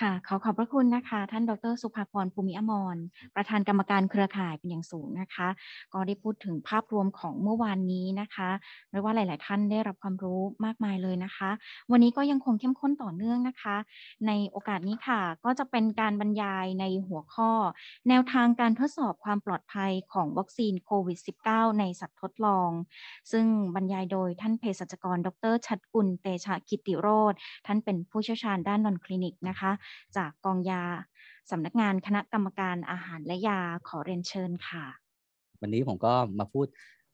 ค่ะขอขอบพระคุณนะคะ ท่านดรสุภาพรภูมิอมรประธานกรรมการเครือข่ายเป็นอย่างสูงนะคะ ก็ได้พูดถึงภาพรวมของเมื่อวานนี้นะคะเรียกว่าหลาย ๆ ท่านได้รับความรู้มากมายเลยนะคะ วันนี้ก็ยังคงเข้มข้นต่อเนื่องนะคะ ในโอกาสนี้ค่ะก็จะเป็นการบรรยายในหัวข้อ แนวทางการทดสอบความปลอดภัยของวัคซีนโควิด -19 ในสัตว์ทดลอง ซึ่งบรรยายโดยท่านเภสัชกร ดรชัดกุลเตชะกิติโรธท่านเป็นผู้เชี่ยวชาญด้านนอนคลินิกนะคะจากกองยาสำนักงานคณะกรรมการอาหารและยาขอเรียนเชิญค่ะ วันนี้ผมก็มาพูด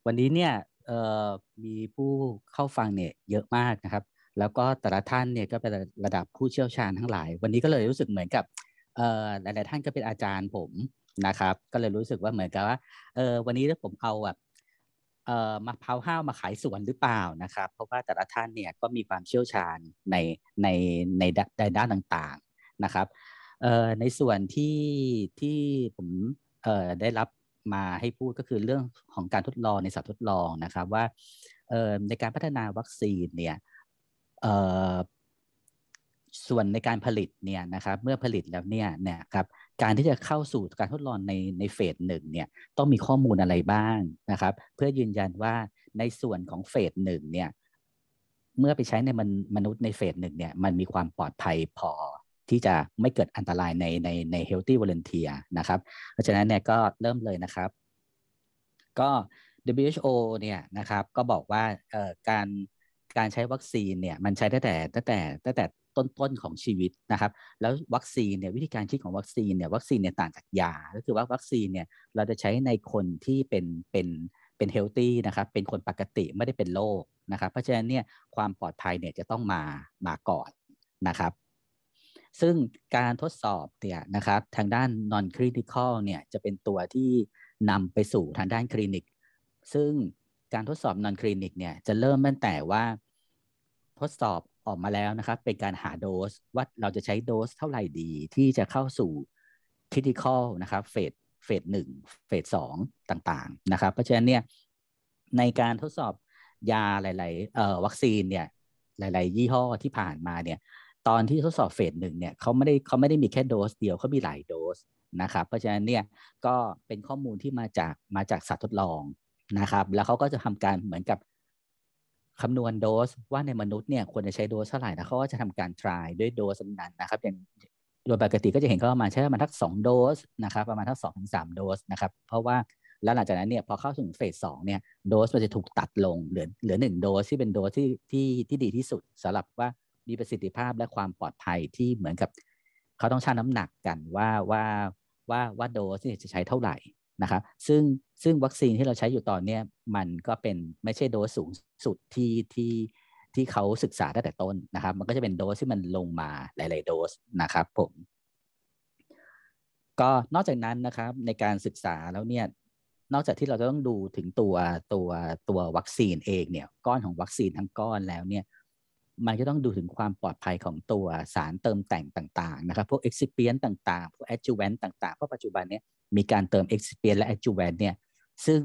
วันนี้เนี่ยมีผู้เข้าฟังเนี่ยเยอะมากนะครับ แล้วก็แต่ละท่านเนี่ยก็เป็นระดับผู้เชี่ยวชาญทั้งหลาย วันนี้ก็เลยรู้สึกเหมือนกับหลายๆท่านก็เป็นอาจารย์ผมนะครับก็เลยรู้สึกว่าเหมือนกับว่าเออวันนี้ถ้าผมเอาแบบเออมะพร้าวห้าวมาขายสวนหรือเปล่านะครับ เพราะว่าแต่ละท่านเนี่ยก็มีความเชี่ยวชาญในในในด้านต่างนะครับในส่วนที่ที่ ผมได้รับมาให้พูดก็คือเรื่องของการทดลองในสัตว์ทดลองนะครับว่าในการพัฒนาวัคซีนเนี่ยส่วนในการผลิตเนี่ยนะครับเมื่อผลิตแล้วเนี่ยนะครับ การที่จะเข้าสู่การทดลองในในเฟสหนึ่งเนี่ยต้องมีข้อมูลอะไรบ้างนะครับเพื่อยืนยันว่าในส่วนของ เฟสหนึ่งเนี่ยเมื่อไปใช้ในมนุษย์ในเฟสหนึ่งเนี่ยมันมีความปลอดภัยพอที่จะไม่เกิดอันตรายในในในเฮลตี้วอลเนเทียนะครับเพราะฉะนั้นเนี่ยก็เริ่มเลยนะครับ ก็ WHO เนี่ยนะครับก็บอกว่าการการใช้วัคซีนเนี่ยมันใช้ตั้งแต่ตั้งแต่ตั้งแต่ต้นต้นของชีวิตนะครับ แล้ววัคซีนเนี่ยวิธีการคิดของวัคซีนเนี่ยวัคซีนเนี่ยต่างจากยา ก็คือว่าวัคซีนเนี่ยเราจะใช้ในคนที่เป็นเป็นเป็นเฮลตี้นะครับเป็นคนปกติไม่ได้เป็นโรคนะครับ เพราะฉะนั้นเนี่ยความปลอดภัยเนี่ยจะต้องมามาก่อนนะครับซึ่งการทดสอบเนี่ยนะครับทางด้าน non critical เนี่ยจะเป็นตัวที่นำไปสู่ทางด้านคลินิก ซึ่งการทดสอบ non clinic a l เนี่ยจะเริ่มตั้งแต่ว่าทดสอบออกมาแล้วนะครับเป็นการหาโดส ว่าเราจะใช้โดสเท่าไหร่ดีที่จะเข้าสู่ critical นะครับเฟสเฟสหนึ่งเฟสสองต่างๆนะครับ เพราะฉะนั้นเนี่ยในการทดสอบยาหลายๆ วัคซีนเนี่ยหลายๆยี่ห้อที่ผ่านมาเนี่ยตอนที่ทดสอบเฟสหนึ่งเนี่ยเขาไม่ได้เขาไม่ได้มีแค่โดสเดียวเขามีหลายโดสนะครับเพราะฉะนั้นเนี่ยก็เป็นข้อมูลที่มาจากมาจากสัตว์ทดลองนะครับ แล้วเขาก็จะทำการเหมือนกับคำนวณโดสว่าในมนุษย์เนี่ยควรจะใช้ โดสเท่าไหร่แล้วเขาก็จะทำการทรายด้วยโดสนั้นนะครับอย่างโดยปกติก็จะเห็นเขาประมาณใช้ประมาณทักสองโดสนะครับประมาณทักสองถึงสามโดสนะครับเพราะว่าแล้วหลังจากนั้นเนี่ย พอเข้าถึงเฟสสองเนี่ยโดสมันจะถูกตัดลงเหลือเหลือหนึ่งโดสที่เป็นโดสที่ที่ที่ดีที่สุดสำหรับว่ามีประสิทธิภาพและความปลอดภัยที่เหมือนกับเขาต้องชั่งน้ำหนักกันว่าว่าว่าว่าโดสี่จะใช้เท่าไหร่นะครับซึ่งซึ่งวัคซีนที่เราใช้อยู่ตอนนี้มันก็เป็นไม่ใช่โดสสูงสุดที่ที่ที่เขาศึกษาตั้งแต่ต้นนะครับมันก็จะเป็นโดสที่มันลงมาหลายๆโดสนะครับผมก็นอกจากนั้นนะครับในการศึกษาแล้วเนี่ยนอกจากที่เราจะต้องดูถึงตัวตัวตัววัคซีนเองเนี่ยก้อนของวัคซีนทั้งก้อนแล้วเนี่ยมันจะต้องดูถึงความปลอดภัยของตัวสารเติมแต่งต่าง ๆ นะครับ พวก e x c i p i e n นต่างๆพวก adjuvant ต่างๆเพราะปัจจุบันนี้มีการเติม e x c i p i e n นและ adjuvant เนี่ย ซึ่ง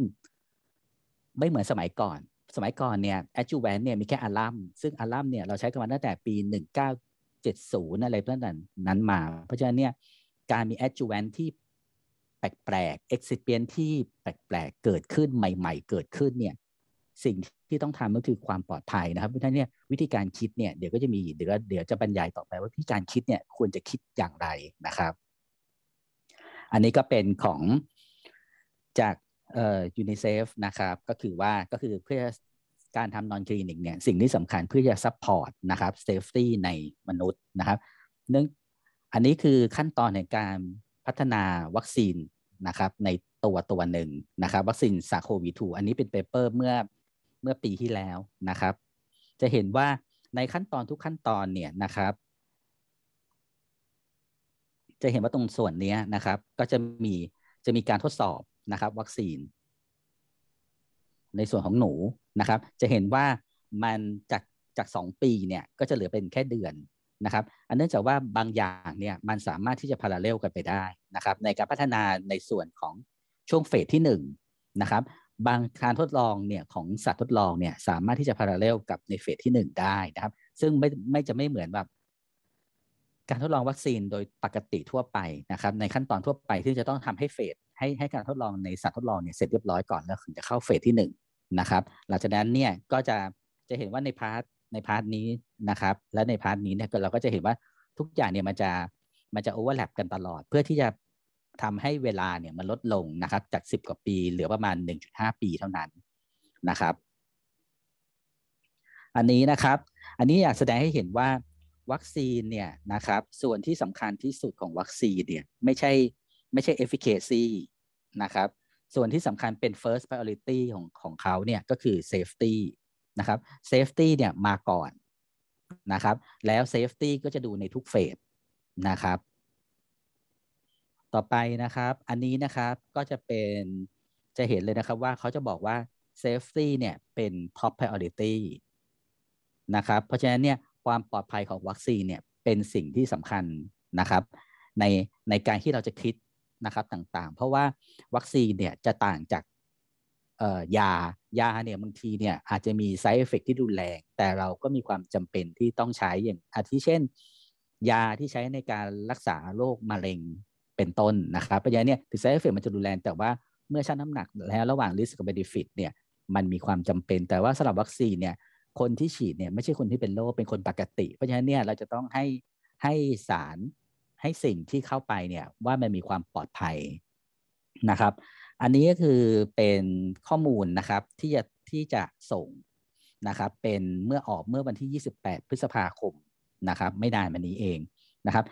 ไม่เหมือนสมัยก่อนสมัยก่อนเนี่ย adjuvant เนี่ยมีแค่อาลัมซึ่งอาลัมเนี่ยเราใช้กันมาตั้งแต่ปี 1970อะไรตั้งแต่นั้นมา เพราะฉะนั้นเนี่ยการมี adjuvant ที่แปลกๆ e x c i p i e n นที่แปลก ๆ เกิดขึ้นใหม่ๆ เกิดขึ้นเนี่ยสิ่งที่ต้องทำก็คือความปลอดภัยนะครับเพราะฉะนั้นเนี่ยวิธีการคิดเนี่ยเดี๋ยวก็จะมีเดี๋ยวเดี๋ยวจะบรรยายต่อไปว่าวิธีการคิดเนี่ยควรจะคิดอย่างไรนะครับ อันนี้ก็เป็นของจากเอ่อยูนิเซฟนะครับ ก็คือว่าก็คือเพื่อการทำนอนคลินิกเนี่ยสิ่งที่สำคัญเพื่อจะซัพพอร์ตนะครับเซฟตี้ในมนุษย์นะครับเนื่องอันนี้คือขั้นตอนในการพัฒนาวัคซีนนะครับในตัวตัวหนึ่งนะครับ วัคซีนซาโควีูอันนี้เป็นเปเปอร์เมื่อเมื่อปีที่แล้วนะครับ จะเห็นว่าในขั้นตอนทุกขั้นตอนเนี่ยนะครับ จะเห็นว่าตรงส่วนนี้นะครับก็จะมีจะมีการทดสอบนะครับ วัคซีน ในส่วนของหนูนะครับ จะเห็นว่ามันจากจากสองปีเนี่ยก็จะเหลือเป็นแค่เดือนนะครับ อันเนื่องจากว่าบางอย่างเนี่ยมันสามารถที่จะพาราเลลกันไปได้นะครับ ในการพัฒนาในส่วนของช่วงเฟสที่1นนะครับบางการทดลองเนี่ยของสัตว์ทดลองเนี่ย สามารถที่จะพาราเลลกับในเฟสที่หนึ่งได้นะครับ ซึ่งไม่ไม่จะไม่เหมือนแบบการทดลองวัคซีนโดยปกติทั่วไปนะครับ ในขั้นตอนทั่วไปที่จะต้องทำให้เฟสให้ให้การทดลองในสัตว์ทดลองเนี่ยเสร็จเรียบร้อยก่อนแล้วถึงจะเข้าเฟสที่1นะครับหลังจากนั้นเนี่ยก็จะจะเห็นว่าในพาร์ทในพาร์ทนี้นะครับและในพาร์ทนี้เนี่ยเราก็จะเห็นว่าทุกอย่างเนี่ยมันจะมันจะโอเวอร์แลปกันตลอดเพื่อที่จะทำให้เวลาเนี่ยมันลดลงนะครับจากสิบกว่าปีเหลือประมาณหหนึ่งจุด้าปีเท่านั้นนะครับ อันนี้นะครับอันนี้อยากแสดงให้เห็นว่าวัคซีนเนี่ยนะครับ ส่วนที่สำคัญที่สุดของวัคซีนเนี่ยไม่ใช่ไม่ใช่ efficacy นะครับส่วนที่สำคัญเป็น first priority ของของเขาเนี่ยก็คือ safety นะครับ safety เนี่ยมาก่อนนะครับ แล้ว safety ก็จะดูในทุกเฟสนะครับต่อไปนะครับ อันนี้นะครับ ก็จะเป็น จะเห็นเลยนะครับว่าเขาจะบอกว่า safety เนี่ยเป็น top priority นะครับ เพราะฉะนั้นเนี่ยความปลอดภัยของวัคซีนเนี่ยเป็นสิ่งที่สำคัญนะครับในในการที่เราจะคิดนะครับต่างๆ เพราะว่าวัคซีนเนี่ยจะต่างจากยายาเนี่ยบางทีเนี่ยอาจจะมี side effect ที่รุนแรงแต่เราก็มีความจำเป็นที่ต้องใช้อย่างอาทิเช่น ยาที่ใช้ในการรักษาโรคมะเร็งเป็นต้นนะครับเพราะฉะนั้นเนี่ยถึงไซเอฟเฟกมันจะรุนแรงแต่ว่าเมื่อชั่งน้ำหนัก แล้วระหว่างริสกับเบนฟิตเนี่ยมันมีความจำเป็น แต่ว่าสำหรับวัคซีนเนี่ยคนที่ฉีดเนี่ยไม่ใช่คนที่เป็นโรคเป็นคนปกติ เพราะฉะนั้นเนี่ยเราจะต้องให้ให้สารให้สิ่งที่เข้าไปเนี่ยว่ามันมีความปลอดภัยนะครับอันนี้ก็คือเป็นข้อมูลนะครับที่จะที่จะส่งนะครับเป็นเมื่อออกเมื่อวันที่ 28 พฤษภาคมนะครับไม่นานมานี้เองนะครับ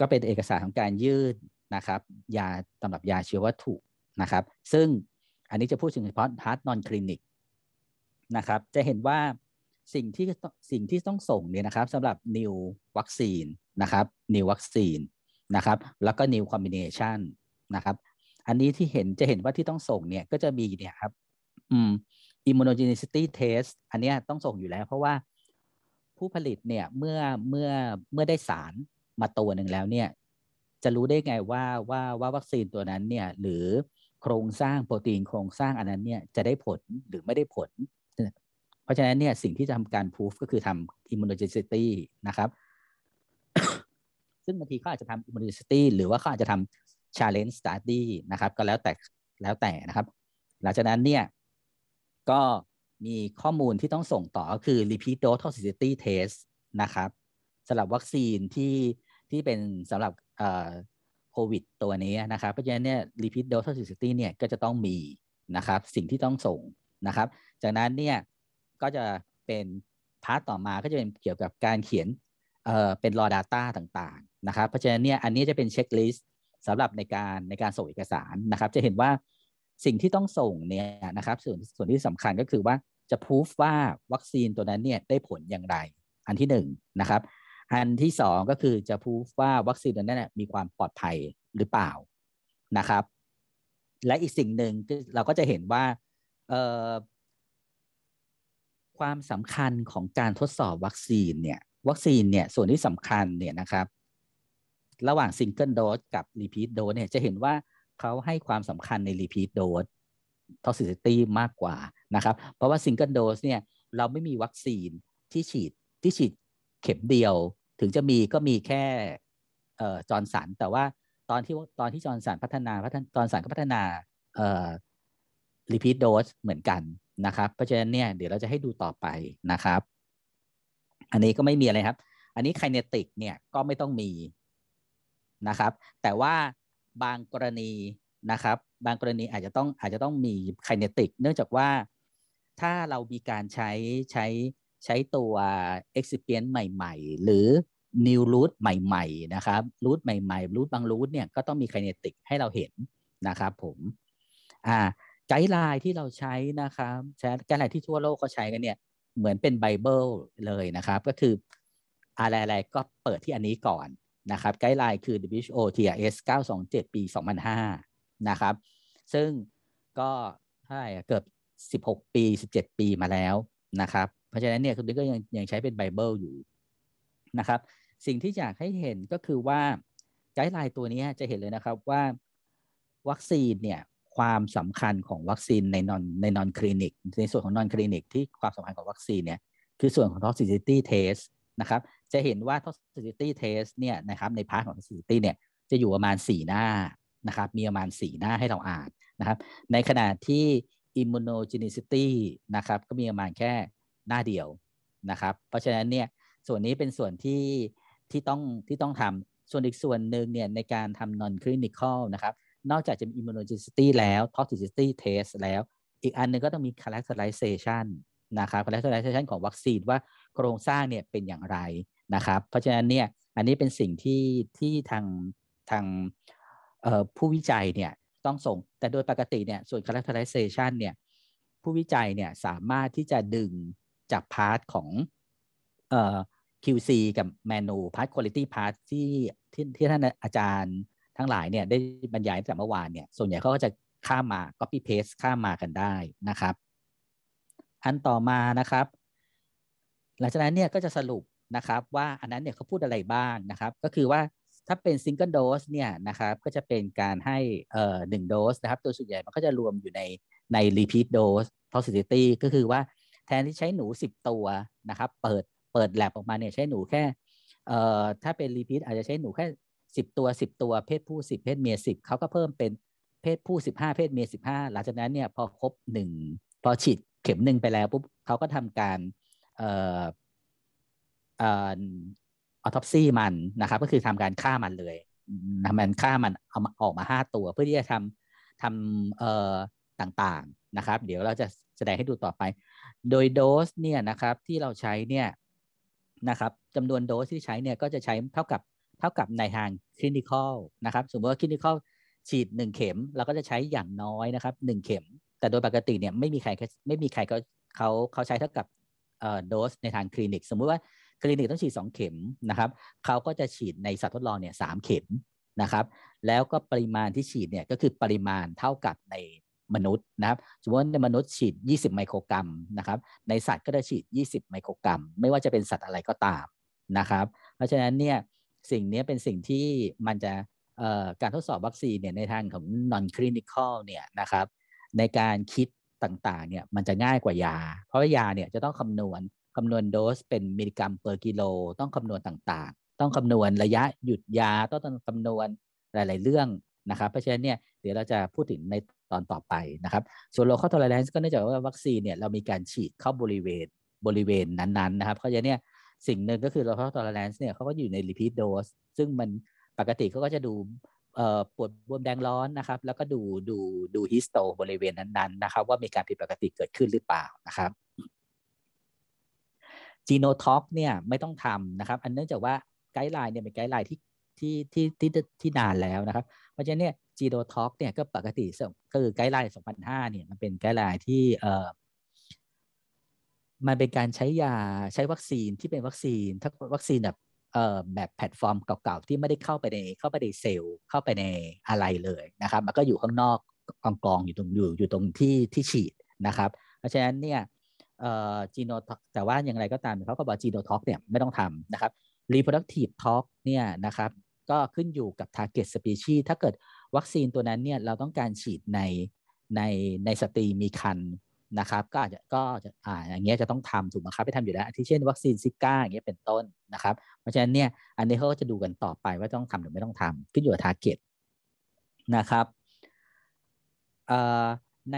ก็เป็นเอกสารของการยื่นนะครับยาตำรับยาเชื้อวัตถุนะครับ ซึ่งอันนี้จะพูดถึงเฉพาะฮาร์ดนอนคลินิกนะครับ จะเห็นว่าสิ่งที่สิ่งที่ต้องส่งเนี่ยนะครับสำหรับนิววัคซีนนะครับนิววัคซีนนะครับแล้วก็นิวคอมบิเนชันนะครับอันนี้ที่เห็นจะเห็นว่าที่ต้องส่งเนี่ยก็จะมีเนี่ยครับอืมอิมมูโนเจนิซิตี้เทสอันนี้ต้องส่งอยู่แล้วเพราะว่าผู้ผลิตเนี่ยเมื่อเมื่อเมื่อได้สารมาตัวหนึ่งแล้วเนี่ยจะรู้ได้ไงว่าว่าว่าวัคซีนตัวนั้นเนี่ยหรือโครงสร้างโปรตีนโครงสร้างอันนั้นเนี่ยจะได้ผลหรือไม่ได้ผล เพราะฉะนั้นเนี่ยสิ่งที่จะทำการพูฟก็คือทำอิมมูโนเจนิตี้นะครับ ซึ่งบางทีเขาอาจจะทำอิมมูโนเจนิตี้หรือว่าเขาอาจจะทำชาเลนจ์สตาร์ดี้นะครับ ก็แล้วแต่แล้วแต่นะครับ หลังจากนั้นเนี่ยก็มีข้อมูลที่ต้องส่งต่อก็คือ repeat dose toxicity test นะครับสำหรับวัคซีนที่ที่เป็นสำหรับโควิดตัวนี้นะครับเพราะฉะนั้นเนี่ยรีพิตโดส s ิสตี้เนี่ยก็จะต้องมีนะครับสิ่งที่ต้องส่งนะครับ จากนั้นเนี่ยก็จะเป็นพาร์ตต่อมาก็จะเป็นเกี่ยวกับการเขียนเอ่อเป็นรอ Data ต่างๆนะครับเพราะฉะนั้นเนี่ยอันนี้จะเป็นเช็คลิสต์สำหรับในการในการส่งเอกสารนะครับจะเห็นว่าสิ่งที่ต้องส่งเนี่ยนะครับส่วนส่วนที่สำคัญก็คือว่าจะพูฟว่าวัคซีนตัวนั้นเนี่ยได้ผลอย่างไรอันที่1นนะครับอันที่สองก็คือจะพูดว่าวัคซีนนั้นมีความปลอดภัยหรือเปล่านะครับ และอีกสิ่งหนึ่งเราก็จะเห็นว่า ความสำคัญของการทดสอบวัคซีนเนี่ยวัคซีนเนี่ยส่วนที่สำคัญเนี่ยนะครับ ระหว่างซิงเกิลโดสกับรีพีทโดสเนี่ยจะเห็นว่าเขาให้ความสำคัญในรีพีทโดสทอสิสตี้มากกว่านะครับ เพราะว่าซิงเกิลโดสเนี่ยเราไม่มีวัคซีนที่ฉีดที่ฉีดเข็มเดียวถึงจะมีก็มีแค่จอร์นสันแต่ว่าตอนที่ตอนที่จอร์นสันพัฒนาพัฒนจอร์นสันก็พัฒนารีพีทโดสเหมือนกันนะครับเพราะฉะนั้นเนี่ยเดี๋ยวเราจะให้ดูต่อไปนะครับ อันนี้ก็ไม่มีอะไรครับอันนี้ไคเนติกเนี่ยก็ไม่ต้องมีนะครับ แต่ว่าบางกรณีนะครับ บางกรณีอาจจะต้องอาจจะต้องมีไคเนติกเนื่องจากว่าถ้าเรามีการใช้ใช้ใช้ตัว experience ใหม่ ๆ หรือ new root ใหม่ๆ นะครับ root ใหม่ๆ root บาง root เนี่ยก็ต้องมี kinetic ให้เราเห็นนะครับ ผมอ่าไกด์ไลน์ที่เราใช้นะครับใช้ไกด์ไลน์ที่ทั่วโลกเขาใช้กันเนี่ย เหมือนเป็นไบเบิลเลยนะครับก็คืออะไรๆก็เปิดที่อันนี้ก่อนนะครับไกด์ไลน์คือ WHO TRS 927ปี 2005 นะครับ ซึ่งก็ใช่เกือบ 16 ปี 17 ปีมาแล้วนะครับเพราะฉะนั้นเนี่ยคุณบิ๊กก็ยังยังใช้เป็นไบเบิลอยู่นะครับ สิ่งที่อยากให้เห็นก็คือว่าไกด์ไลน์ตัวนี้จะเห็นเลยนะครับว่าวัคซีนเนี่ยความสำคัญของวัคซีนในนอนในนอนคลินิกในส่วนของนอนคลินิกที่ความสำคัญของวัคซีนเนี่ยคือส่วนของท็อกซิซิตี้เทสนะครับจะเห็นว่าท็อกซิซิตี้เทสเนี่ยนะครับในพาร์ทของท็กซิซิตี้เนี่ยจะอยู่ประมาณ4 หน้านะครับมีประมาณ 4 หน้าให้เราอ่านนะครับในขณะที่อมมูโน o g นิซิตี้นะครับก็มีประมาณแค่หน้าเดียวนะครับ เพราะฉะนั้นเนี่ย ส่วนนี้เป็นส่วนที่ ที่ต้องที่ต้องทำส่วนอีกส่วนหนึ่งเนี่ยในการทำ non clinical นะครับ นอกจากจะมี immunogenicity แล้ว toxicity test แล้วอีกอันนึงก็ต้องมี characterization นะครับ characterization ของวัคซีนว่าโครงสร้างเนี่ยเป็นอย่างไรนะครับเพราะฉะนั้นเนี่ยอันนี้เป็นสิ่งที่ที่ทางทางผู้วิจัยเนี่ยต้องส่งแต่โดยปกติเนี่ยส่วน characterization เนี่ยผู้วิจัยเนี่ยสามารถที่จะดึงจากพาร์ทของเอ่อ QC กับ m a n u พาร์ท quality พาร์ทที่ที่ที่ท่านอาจารย์ทั้งหลายเนี่ยได้บรรยายแต่เมื่อวานเนี่ย ส่วนใหญ่เขาก็จะข้ามมา copy paste ข้ามมากันได้นะครับ อันต่อมานะครับ หลังจากนั้นเนี่ยก็จะสรุปนะครับว่าอันนั้นเนี่ยเขาพูดอะไรบ้างนะครับ ก็คือว่าถ้าเป็นซิงเกิลโดสเนี่ยนะครับก็จะเป็นการให้เอ่อหนึ่งโดสนะครับ ตัวส่วนใหญ่มันก็จะรวมอยู่ในในรีพีทโดส positivity ก็คือว่าแทนที่ใช้หนู 10 ตัวนะครับเปิดเปิดแลบออกมาเนี่ยใช้หนูแค่เอ่อถ้าเป็นรีพีทอาจจะใช้หนูแค่ 10 ตัว 10 ตัวเพศผู้ 10เพศเมีย10เขาก็เพิ่มเป็นเพศผู้ 15 เพศเมีย15 หลังจากนั้นเนี่ยพอครบ 1 พอฉีดเข็มหนึ่งไปแล้วปุ๊บเขาก็ทำการเอ่อเอ่อออทอปซี่มันนะครับก็คือทำการฆ่ามันเลยทำการฆ่ามันเอาออกมาห้าตัวเพื่อที่จะทำทำเอ่อต่างๆนะครับ เดี๋ยวเราจะแสดงให้ดูต่อไป โดยโดสเนี่ยนะครับที่เราใช้เนี่ยนะครับจำนวนโดสที่ใช้เนี่ยก็จะใช้เท่ากับเท่ากับในทางคลินิคอลนะครับสมมติว่าคลินิคอลฉีด1เข็มเราก็จะใช้อย่างน้อยนะครับ1 เข็มแต่โดยปกติเนี่ยไม่มีใครไม่มีใครเขาเขาเขาใช้เท่ากับโดสในทางคลินิกสมมุติว่าคลินิกต้องฉีด 2 เข็มนะครับ เขาก็จะฉีดในสัตว์ทดลองเนี่ยสเข็มนะครับแล้วก็ปริมาณที่ฉีดเนี่ยก็คือปริมาณเท่ากับในมนุษย์นะครับสมมติว่าในมนุษย์ฉีด 20 ไมโครกรัมนะครับในสัตว์ก็จะฉีด 20 ไมโครกรัมไม่ว่าจะเป็นสัตว์อะไรก็ตามนะครับเพราะฉะนั้นเนี่ยสิ่งนี้เป็นสิ่งที่มันจะการทดสอบวัคซีนเนี่ยในทางของ non clinical เนี่ยนะครับในการคิดต่างๆเนี่ยมันจะง่ายกว่ายา เพราะายาเนี่ยจะต้องคำนวณคำนวณโดสเป็นมิลลิกรัมเปอร์กิโลต้องคำนวณต่าง ๆ ต้องคำนวณระยะหยุดยา ต้องคำนวณหลาย ๆเรื่องนะครับ เพราะฉะนั้นเนี่ยเดี๋ยวเราจะพูดถึงในอนต่อไปนะครับ ส่วนโ o ค a อ t o l e r a n c ก็เนื่องจากว่าวัคซีนเนี่ยเรามีการฉีดเข้าบริเวณบริเวณนั้นๆนะครับเพราะฉะนั้นเนี่ยสิ่งหนึ่งก็คือโ o ค a อ t o l e r a n c เนี่ยเขาก็อยู่ในรีพีทโดสซึ่งมันปกติเขาก็จะดูปวดบวมแดงร้อนนะครับ แล้วก็ดูดูดูฮิสโตบริเวณนั้นๆนะครับว่ามีการผิดปกติเกิดขึ้นหรือเปล่านะครับจีโนท็อกเนี่ยไม่ต้องทำนะครับ อันเนื่องจากว่า ไกด์ไลน์เนี่ยเป็นไกด์ไลน์ที่ที่ที่ที่ที่นานแล้วนะครับ เพราะฉะนั้นเนี่ยจีโดท็อกเนี่ยก็ปกติคือไกด์ไลน์2005เนี่ยมันเป็นไกด์ไลน์ที่เอ่อมันเป็นการใช้ยาใช้วัคซีนที่เป็นวัคซีน ถ้าวัคซีนแบบเอ่อแบบแพลตฟอร์มเก่าๆที่ไม่ได้เข้าไปในเข้าไปในเซลล์เข้าไปในอะไรเลยนะครับ มันก็อยู่ข้างนอกกองกองอยู่ตรงอยู่อยู่ตรงที่ที่ฉีดนะครับ เพราะฉะนั้นเนี่ยเอ่อจีโนแต่ว่าอย่างไรก็ตามเขาก็บอกจีโนท็อกเนี่ยไม่ต้องทำนะครับรีโ r o d u c t i v e t ก l เนี่ยนะครับ ก็ขึ้นอยู่กับทาร์เก็ตสปีชีถ้าเกิดวัคซีนตัวนั้นเนี่ยเราต้องการฉีดในในในสตรีมีคันนะครับ ก็อาจจะก็จะอ่าอย่างเงี้ยจะต้องทำถูกไหงคับไปทำอยู่แล้วที่เช่นวัคซีนซิก้าอย่างเงี้ยเป็นต้นนะครับ เพราะฉะนั้นเนี่ย อันนี้เขาก็จะดูกันต่อไปว่าต้องทำหรือไม่ต้องทำขึ้นอยู่กับทาร์เก็ตนะครับใน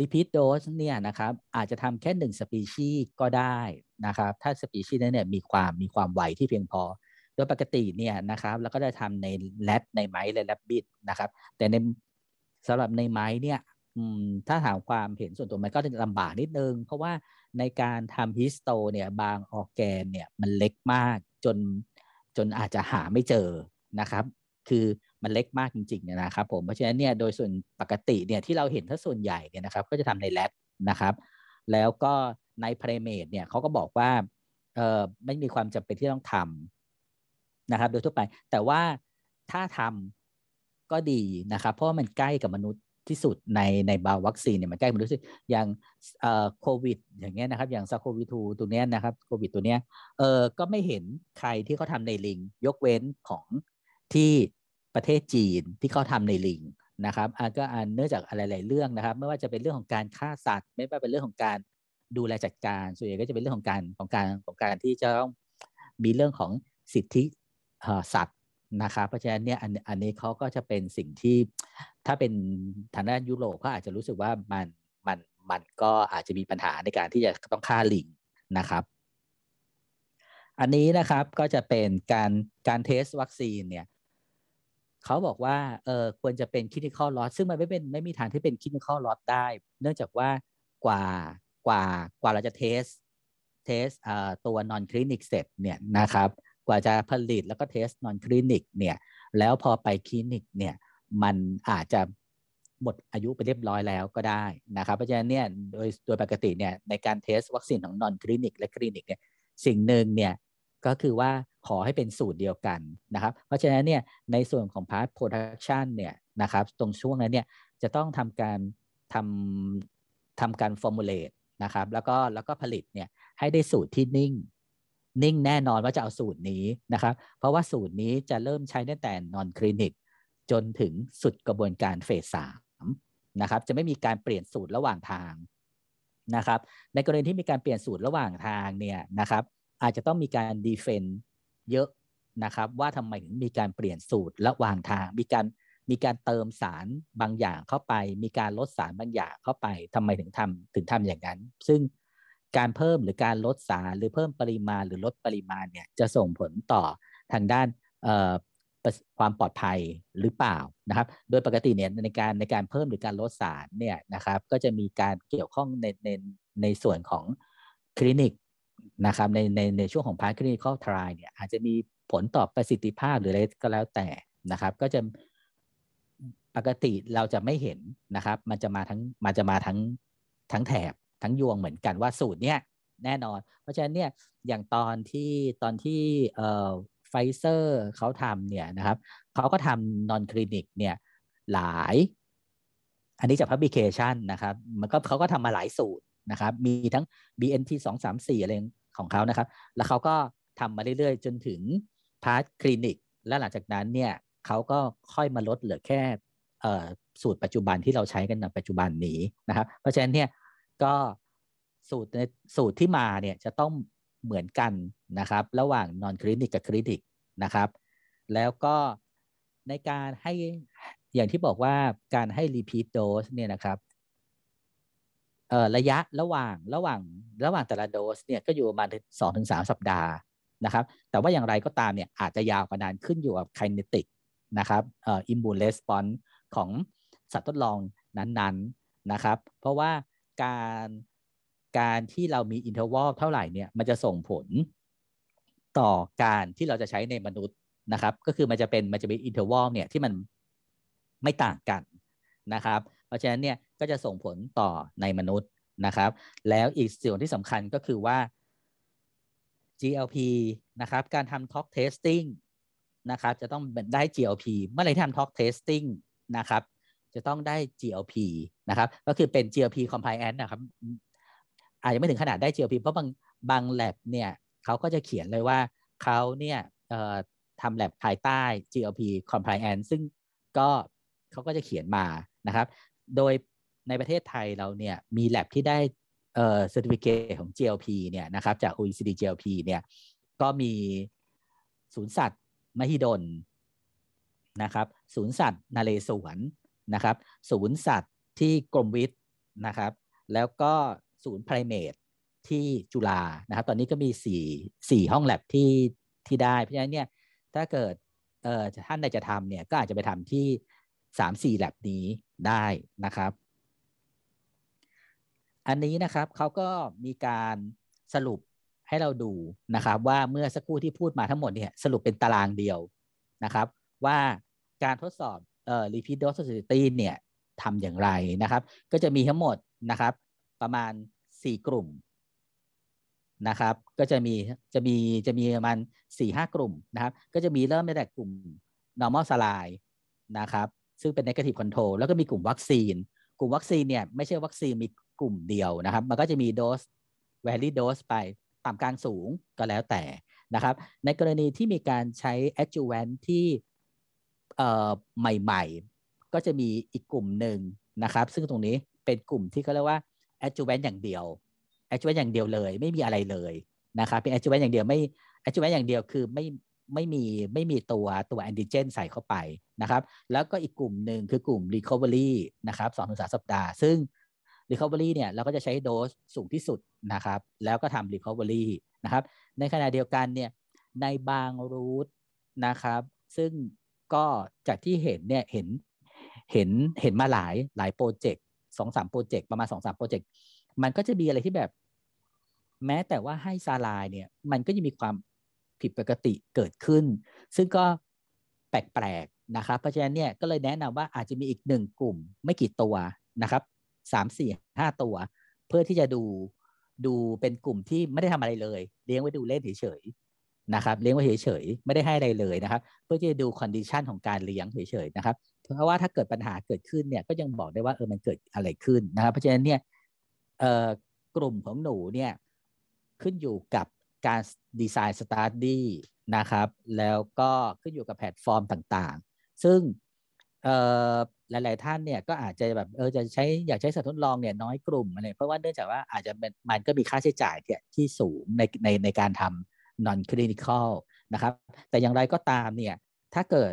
รีพีทโดสเนี่ยนะครับอาจจะทำแค่หนึ่งสปีชีก็ได้นะครับถ้าสปีชีนั้นเนี่ยมีความมีความไวที่เพียงพอโดยปกติเนี่ยนะครับเราก็จะทำในแรดในไม้และแรบบิดนะครับแต่ในสำหรับในไม้เนี่ยถ้าถามความเห็นส่วนตัวมันก็จะลำบากนิดนึง เพราะว่าในการทำฮิสโตเนี่ยบางออกแกนเนี่ยมันเล็กมากจนจนอาจจะหาไม่เจอนะครับ คือมันเล็กมากจริงๆนะครับผม เพราะฉะนั้นเนี่ยโดยส่วนปกติเนี่ยที่เราเห็นถ้าส่วนใหญ่เนี่ยนะครับ ก็จะทำในแ็ดนะครับแล้วก็ในพรีเมดเนี่ยเขาก็บอกว่าเออไม่มีความจำเป็นที่ต้องทำนะครับโดยทั่วไปแต่ว่าถ้าทำก็ดีนะครับเพราะมันใกล้กับมนุษย์ที่สุดในในบาวัคซีนเนี่ยมันใกล้มนุษย์ทีอย่างโควิด อย่างเงี้ยนะครับอย่างซาโควิทูตัวเนี้ยนะครับโควิด ตัวเนี้ยเออก็ไม่เห็นใครที่เขาทาในลิง ยกเว้นของที่ประเทศจีนที่เขาทาในลิงนะครับอันก็อันเนื่องจากอะไรหลายเรื่องนะครับไม่ว่าจะเป็นเรื่องของการฆ่าสัตว์ ไม่ว่าเป็นเรื่องของการดูแลจัดการ ส่วนใหญ่ก็จะเป็นเรื่องของการของการของการที่จะต้องมีเรื่องของสิทธิสัตว์นะครับ เพราะฉะนั้นเนี่ยอันอันนี้เขาก็จะเป็นสิ่งที่ถ้าเป็นทางด้านยุโรปเขาอาจจะรู้สึกว่ามันมันมันก็อาจจะมีปัญหาในการที่จะต้องฆ่าลิงนะครับ อันนี้นะครับก็จะเป็นการการเทสวัคซีนเนี่ยเขาบอกว่าเออควรจะเป็นคิดนขคอลลอดซึ่งมันไม่เป็นไม่มีทางที่เป็นคิดนขคอลลอดได้ เนื่องจากว่ากว่ากว่ากว่าเราจะเทสเทสตัวนอนคลินิกเสร็จเนี่ยนะครับกว่าจะผลิตแล้วก็เทสนอนคลินิกเนี่ยแล้วพอไปคลินิกเนี่ยมันอาจจะหมดอายุไปเรียบร้อยแล้วก็ได้นะครับเพราะฉะนั้นเนี่ยโดยโดยปกติเนี่ยในการเทสวัคซีนของนอนคลินิกและคลินิกเนี่ยสิ่งหนึ่งเนี่ยก็คือว่าขอให้เป็นสูตรเดียวกันนะครับ เพราะฉะนั้นเนี่ยในส่วนของพาร์ทโปรดักชันเนี่ยนะครับตรงช่วงนั้นเนี่ยจะต้องทำการทำทำการฟอร์มูลเลตนะครับแล้วก็แล้วก็ผลิตเนี่ยให้ได้สูตรที่นิ่งนิ่งแน่นอนว่าจะเอาสูตรนี้นะครับเพราะว่าสูตรนี้จะเริ่มใช้ตั้งแต่นอนคลินิก จนถึงสุดกระบวนการเฟสสามนะครับจะไม่มีการเปลี่ยนสูตรระหว่างทางนะครับในกรณีที่มีการเปลี่ยนสูตรระหว่างทางเนี่ยนะครับอาจจะต้องมีการดีเฟนเยอะนะครับว่าทำไมถึงมีการเปลี่ยนสูตรระหว่างทางมีการมีการเติมสารบางอย่างเข้าไป มีการลดสารบางอย่างเข้าไปทำไมถึงทำถึงทำอย่างนั้น ซึ่งการเพิ่มหรือการลดสารหรือเพิ่มปริมาณ หรือลดปริมาณเนี่ยจะส่งผลต่อทางด้านความปลอดภัยหรือเปล่านะครับ โดยปกติเนี่ยในการในการเพิ่มหรือการลดสารเนี่ยนะครับ ก็จะมีการเกี่ยวข้องในในในส่วนของคลินิกนะครับในในในช่วงของพาร์ทคลินิกคอทรายเนี่ยอาจจะมีผลต่อประสิทธิภาพหรืออะไรก็แล้วแต่นะครับ ก็จะปกติเราจะไม่เห็นนะครับ มันจะมาทั้งมันจะมาทั้งทั้งแถบทั้งยวงเหมือนกันว่าสูตรเนี้ยแน่นอน เพราะฉะนั้นเนี่ยอย่างตอนที่ตอนที่เอ่อไฟเซอร์เขาทำเนี่ยนะครับเขาก็ทำนอนคลินิกเนี่ยหลาย อันนี้จากพับบิเคชันนะครับมันก็เขาก็ทำมาหลายสูตรนะครับมีทั้ง BNT 2 3 4อะไรของเขานะครับแล้วเขาก็ทำมาเรื่อยๆ จนถึงพาร์ทคลินิกและหลังจากนั้นเนี่ยเขาก็ค่อยมาลดเหลือแค่สูตรปัจจุบันที่เราใช้กันในปัจจุบันนี้นะครับเพราะฉะนั้นเนี่ยก็สูตรในสูตรที่มาเนี่ยจะต้องเหมือนกันนะครับระหว่างนอนคลินิกกับคลินิกนะครับแล้วก็ในการให้อย่างที่บอกว่าการให้รีพีทโดสเนี่ยนะครับระยะระหว่างระหว่างระหว่างแต่ละโดสเนี่ยก็อยู่ประมาณสองถึงสามสัปดาห์นะครับแต่ว่าอย่างไรก็ตามเนี่ยอาจจะยาวกว่านานขึ้นอยู่กับไคเนติกนะครับอิมบูเลสปอนของสัตว์ทดลองนั้นๆนะครับ เพราะว่าการการที่เรามีอินเทอร์วอลเท่าไหร่เนี่ยมันจะส่งผลต่อการที่เราจะใช้ในมนุษย์นะครับ ก็คือมันจะเป็นมันจะเป็นอินเทอร์วอลเนี่ยที่มันไม่ต่างกันนะครับ เพราะฉะนั้นเนี่ยก็จะส่งผลต่อในมนุษย์นะครับ แล้วอีกส่วนที่สำคัญก็คือว่า GLP นะครับการทำ Talk Testing นะครับจะต้องได้ GLP เมื่อไรที่ทำ Talk Testing นะครับจะต้องได้ GLP นะครับ ก็คือเป็น GLP compliant นะครับ อาจจะไม่ถึงขนาดได้ GLP เพราะบางบาง lab เนี่ยเขาก็จะเขียนเลยว่าเขาเนี่ยทำ lab ภายใต้ GLP compliant ซึ่งก็เขาก็จะเขียนมานะครับ โดยในประเทศไทยเราเนี่ย มี lab ที่ได้ เอ่อ certificate ของ GLP เนี่ยนะครับ จาก OECD GLP เนี่ย ก็มี ศูนย์สัตว์มหิดล นะครับ ศูนย์สัตว์นาเลสวนนะครับศูนย์สัตว์ที่กรมวิทย์นะครับแล้วก็ศูนย์ไพรเมตที่จุฬานะครับตอนนี้ก็มี4่ห้องแลบที่ที่ได้ เพราะฉะนั้นเนี่ยถ้าเกิดเอ่อท่านใดจะทำเนี่ยก็อาจจะไปทำที่สามสี่แลบนี้ได้นะครับ อันนี้นะครับเขาก็มีการสรุปให้เราดูนะครับว่าเมื่อสักครู่ที่พูดมาทั้งหมดเนี่ยสรุปเป็นตารางเดียวนะครับว่าการทดสอบเอ่อรีพีทดอสเซอร์ตี i เนี่ยทำอย่างไรนะครับ ก็จะมีทั้งหมดนะครับประมาณ 4 กลุ่มนะครับก็จะมีจะมี จะมีประมาณ 4 5 กลุ่ม นะครับ ก็จะมีเริ่มในแต่กลุ่ม normal s l i d e นะครับซึ่งเป็น negative control แล้วก็มีกลุ่มวัคซีนกลุ่มวัคซีนเนี่ยไม่ใช่วัคซีนมีกลุ่มเดียวนะครับ มันก็จะมีโดส vary dose ไปต่ำกลางสูง ก็แล้วแต่ นะครับ ในกรณีที่มีการใช้ adjuvant ที่ใหม่ๆก็จะมีอีกกลุ่มหนึ่งนะครับ ซึ่งตรงนี้เป็นกลุ่มที่เขาเรียกว่า adjuvant อย่างเดียว adjuvant อย่างเดียวเลย ไม่มีอะไรเลยนะครับเป็น adjuvant อย่างเดียวไม่ adjuvant อย่างเดียวคือไม่ไม่มีไม่มีตัวตัวแอนติเจนใส่เข้าไปนะครับ แล้วก็อีกกลุ่มหนึ่งคือกลุ่ม recovery นะครับสองถึงสาสัปดาห์ ซึ่ง recovery เนี่ยเราก็จะใช้โดสสูงที่สุดนะครับ แล้วก็ทำ recovery นะครับในขณะเดียวกันเนี่ยในบางรูทนะครับซึ่งก็จากที่เห็นเนี่ย เห็นเห็นเห็นมาหลายหลายโปรเจกต์สองสามโปรเจกต์ประมาณสองสามโปรเจกต์มันก็จะมีอะไรที่แบบ แม้แต่ว่าให้ซาลายเนี่ยมันก็จะมีความผิดปกติเกิดขึ้น ซึ่งก็แปลกๆนะครับเพราะฉะนั้นเนี่ยก็เลยแนะนำว่าอาจจะมีอีกหนึ่งกลุ่มไม่กี่ตัวนะครับสามสี่ห้าตัว เพื่อที่จะดูดูเป็นกลุ่มที่ไม่ได้ทำอะไรเลย เลี้ยงไว้ดูเล่นเฉยนะครับเลี้ยงไว้เฉยๆไม่ได้ให้อะไรเลยนะครับเพื่อที่จะดูคอนดิชันของการเลี้ยงเฉยๆนะครับ เพราะว่าถ้าเกิดปัญหาเกิดขึ้นเนี่ยก็ยังบอกได้ว่าเออมันเกิดอะไรขึ้นนะครับ เพราะฉะนั้นเนี่ยเอ่อกลุ่มของหนูเนี่ยขึ้นอยู่กับการดีไซน์สตาร์ดี้นะครับแล้วก็ขึ้นอยู่กับแพลตฟอร์มต่างๆ ซึ่งหลายๆท่านเนี่ยก็อาจจะแบบเออจะใช้อยากใช้สัตว์ทดลองเนี่ยน้อยกลุ่มอะไรเพราะว่าเนื่องจากว่าอาจจะมันก็มีค่าใช้จ่ายที่สูงในในในการทำ non clinical นะครับแต่อย่างไรก็ตามเนี่ย ถ้าเกิด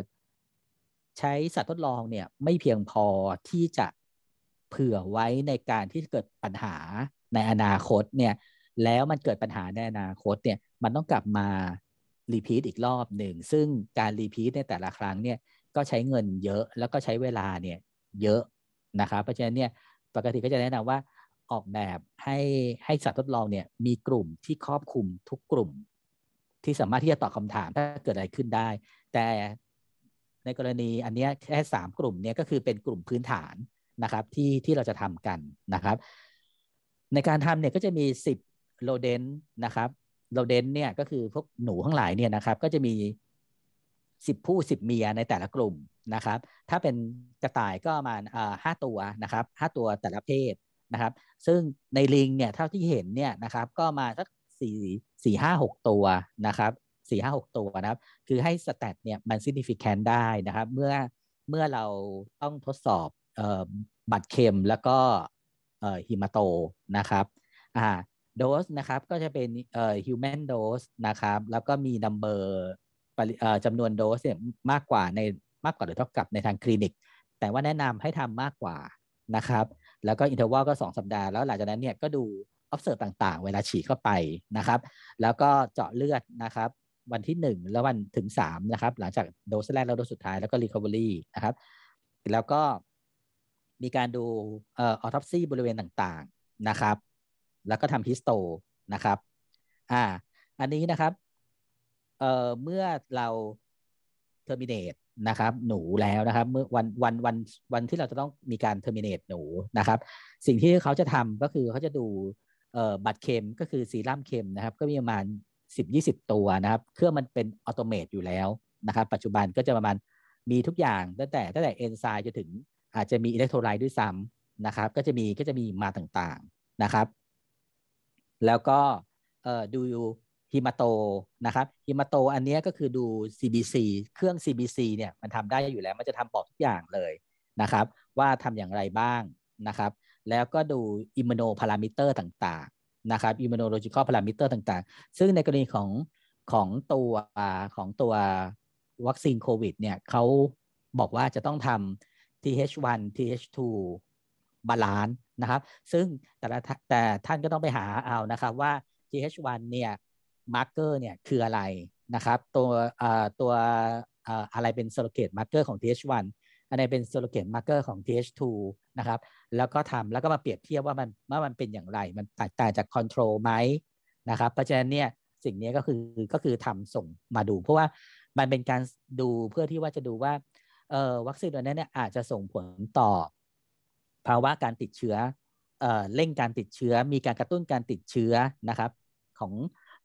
ใช้สัตว์ทดลองเนี่ย ไม่เพียงพอที่จะเผื่อไว้ในการที่เกิดปัญหาในอนาคตเนี่ย แล้วมันเกิดปัญหาในอนาคตเนี่ย มันต้องกลับมา รีพีทอีกรอบหนึ่งซึ่งการรีพีทในแต่ละครั้งเนี่ย ก็ใช้เงินเยอะแล้วก็ใช้เวลาเนี่ย เยอะนะครับเพราะฉะนั้นเนี่ยปกติก็จะแนะนำว่าออกแบบให้ให้สัตว์ทดลองเนี่ยมีกลุ่มที่ครอบคลุมทุกกลุ่มที่สามารถที่จะตอบคาถามถ้าเกิดอะไรขึ้นได้ แต่ในกรณีอันนี้แค่สามกลุ่มเนี้ก็คือเป็นกลุ่มพื้นฐานนะครับที่ที่เราจะทำกันนะครับ ในการทำเนี่ยก็จะมี 10โลเดนนะครับโลเดนเนี่ยก็คือพวกหนูทั้งหลายเนี่ยนะครับก็จะมี 10 ผู้ 10 เมีย ในแต่ละกลุ่มนะครับ ถ้าเป็นกระต่ายก็ประมาณห้าตัวนะครับห้าตัวแต่ละเพศนะครับ ซึ่งในลิงเนี่ยเท่าที่เห็นเนี่ยนะครับก็มาสักสี่สี่ห้าหกตัวนะครับสี่ห้าหกตัวนะครับคือให้สแตตเนี่ยมัน significant ได้นะครับ เมื่อเมื่อเราต้องทดสอบออบัตรเค็มแล้วก็ฮิมาโตนะครับอ่าโดสนะครับก็จะเป็นเอ่อ human dose นะครับ แล้วก็มี number เอ่อจำนวนโดสเนี่ยมากกว่าในมากกว่าหรือเท่ากับในทางคลินิก แต่ว่าแนะนำให้ทำมากกว่านะครับ แล้วก็อินเทอร์วัลก็ 2 สัปดาห์แล้วหลังจากนั้นเนี่ยก็ดู observe ต่าง ๆ เวลาฉีดเข้าไปนะครับ แล้วก็เจาะเลือดนะครับวันที่ 1 แล้ววันถึง 3 นะครับ หลังจากโดสแรกแล้วโดสสุดท้ายแล้วก็ recovery นะครับแล้วก็มีการดูออทอปซีบริเวณต่างๆนะครับแล้วก็ทำฮิสโตนะครับอ่าอันนี้นะครับเอ่อเมื่อเราเทอร์มินเอตนะครับหนูแล้วนะครับ เมื่อวันวันวันวันที่เราจะต้องมีการเทอร์มินเอตหนูนะครับ สิ่งที่เขาจะทำก็คือเขาจะดูบัตรเค็มก็คือซีรั่มเค็มนะครับ ก็มีประมาณ 10-20 ตัวนะครับ เครื่องมันเป็นอัตโนมัติอยู่แล้วนะครับ ปัจจุบันก็จะประมาณมีทุกอย่างตั้งแต่ตั้งแต่เอนไซม์จนถึงอาจจะมีอิเล็กโทรไลต์ด้วยซ้ำนะครับ ก็จะมีก็จะมีมาต่างๆนะครับ แล้วก็ดูฮิมาโตนะครับฮิมาโตอันนี้ก็คือดู CBC เครื่อง CBC เนี่ยมันทำได้อยู่แล้ว มันจะทำบอกทุกอย่างเลยนะครับว่าทำอย่างไรบ้างนะครับแล้วก็ดูอิมมูโนพารามิเตอร์ต่าง ๆ นะครับอิมมูโนโลจิคอลพารามิเตอร์ต่างๆ ซึ่งในกรณีของ ของตัว ของตัววัคซีนโควิดเนี่ยเขาบอกว่าจะต้องทำ TH1 TH2 บาลานซ์นะครับ ซึ่งแต่ละแต่ท่านก็ต้องไปหาเอานะครับว่า TH1 เนี่ยมาร์กเกอร์เนี่ยคืออะไรนะครับ ตัวตัวอะไรเป็นโซลเกตมาร์กเกอร์ของ TH1 อันไหนเป็นโซลเกตมาร์กเกอร์ของ TH2 นะครับ แล้วก็ทำแล้วก็มาเปรียบเทียบว่ามันว่ามันเป็นอย่างไรมันแตกต่างจากคอนโทรลไหมนะครับเพราะฉะนั้นเนี่ยสิ่งนี้ก็คือก็คือทำส่งมาดู เพราะว่ามันเป็นการดูเพื่อที่ว่าจะดูว่าเอ่อวัคซีนตัวนี้เนี่ยอาจจะส่งผลต่อภาวะการติดเชื้อเอ่อเร่งการติดเชื้อมีการกระตุ้นการติดเชื้อนะครับของ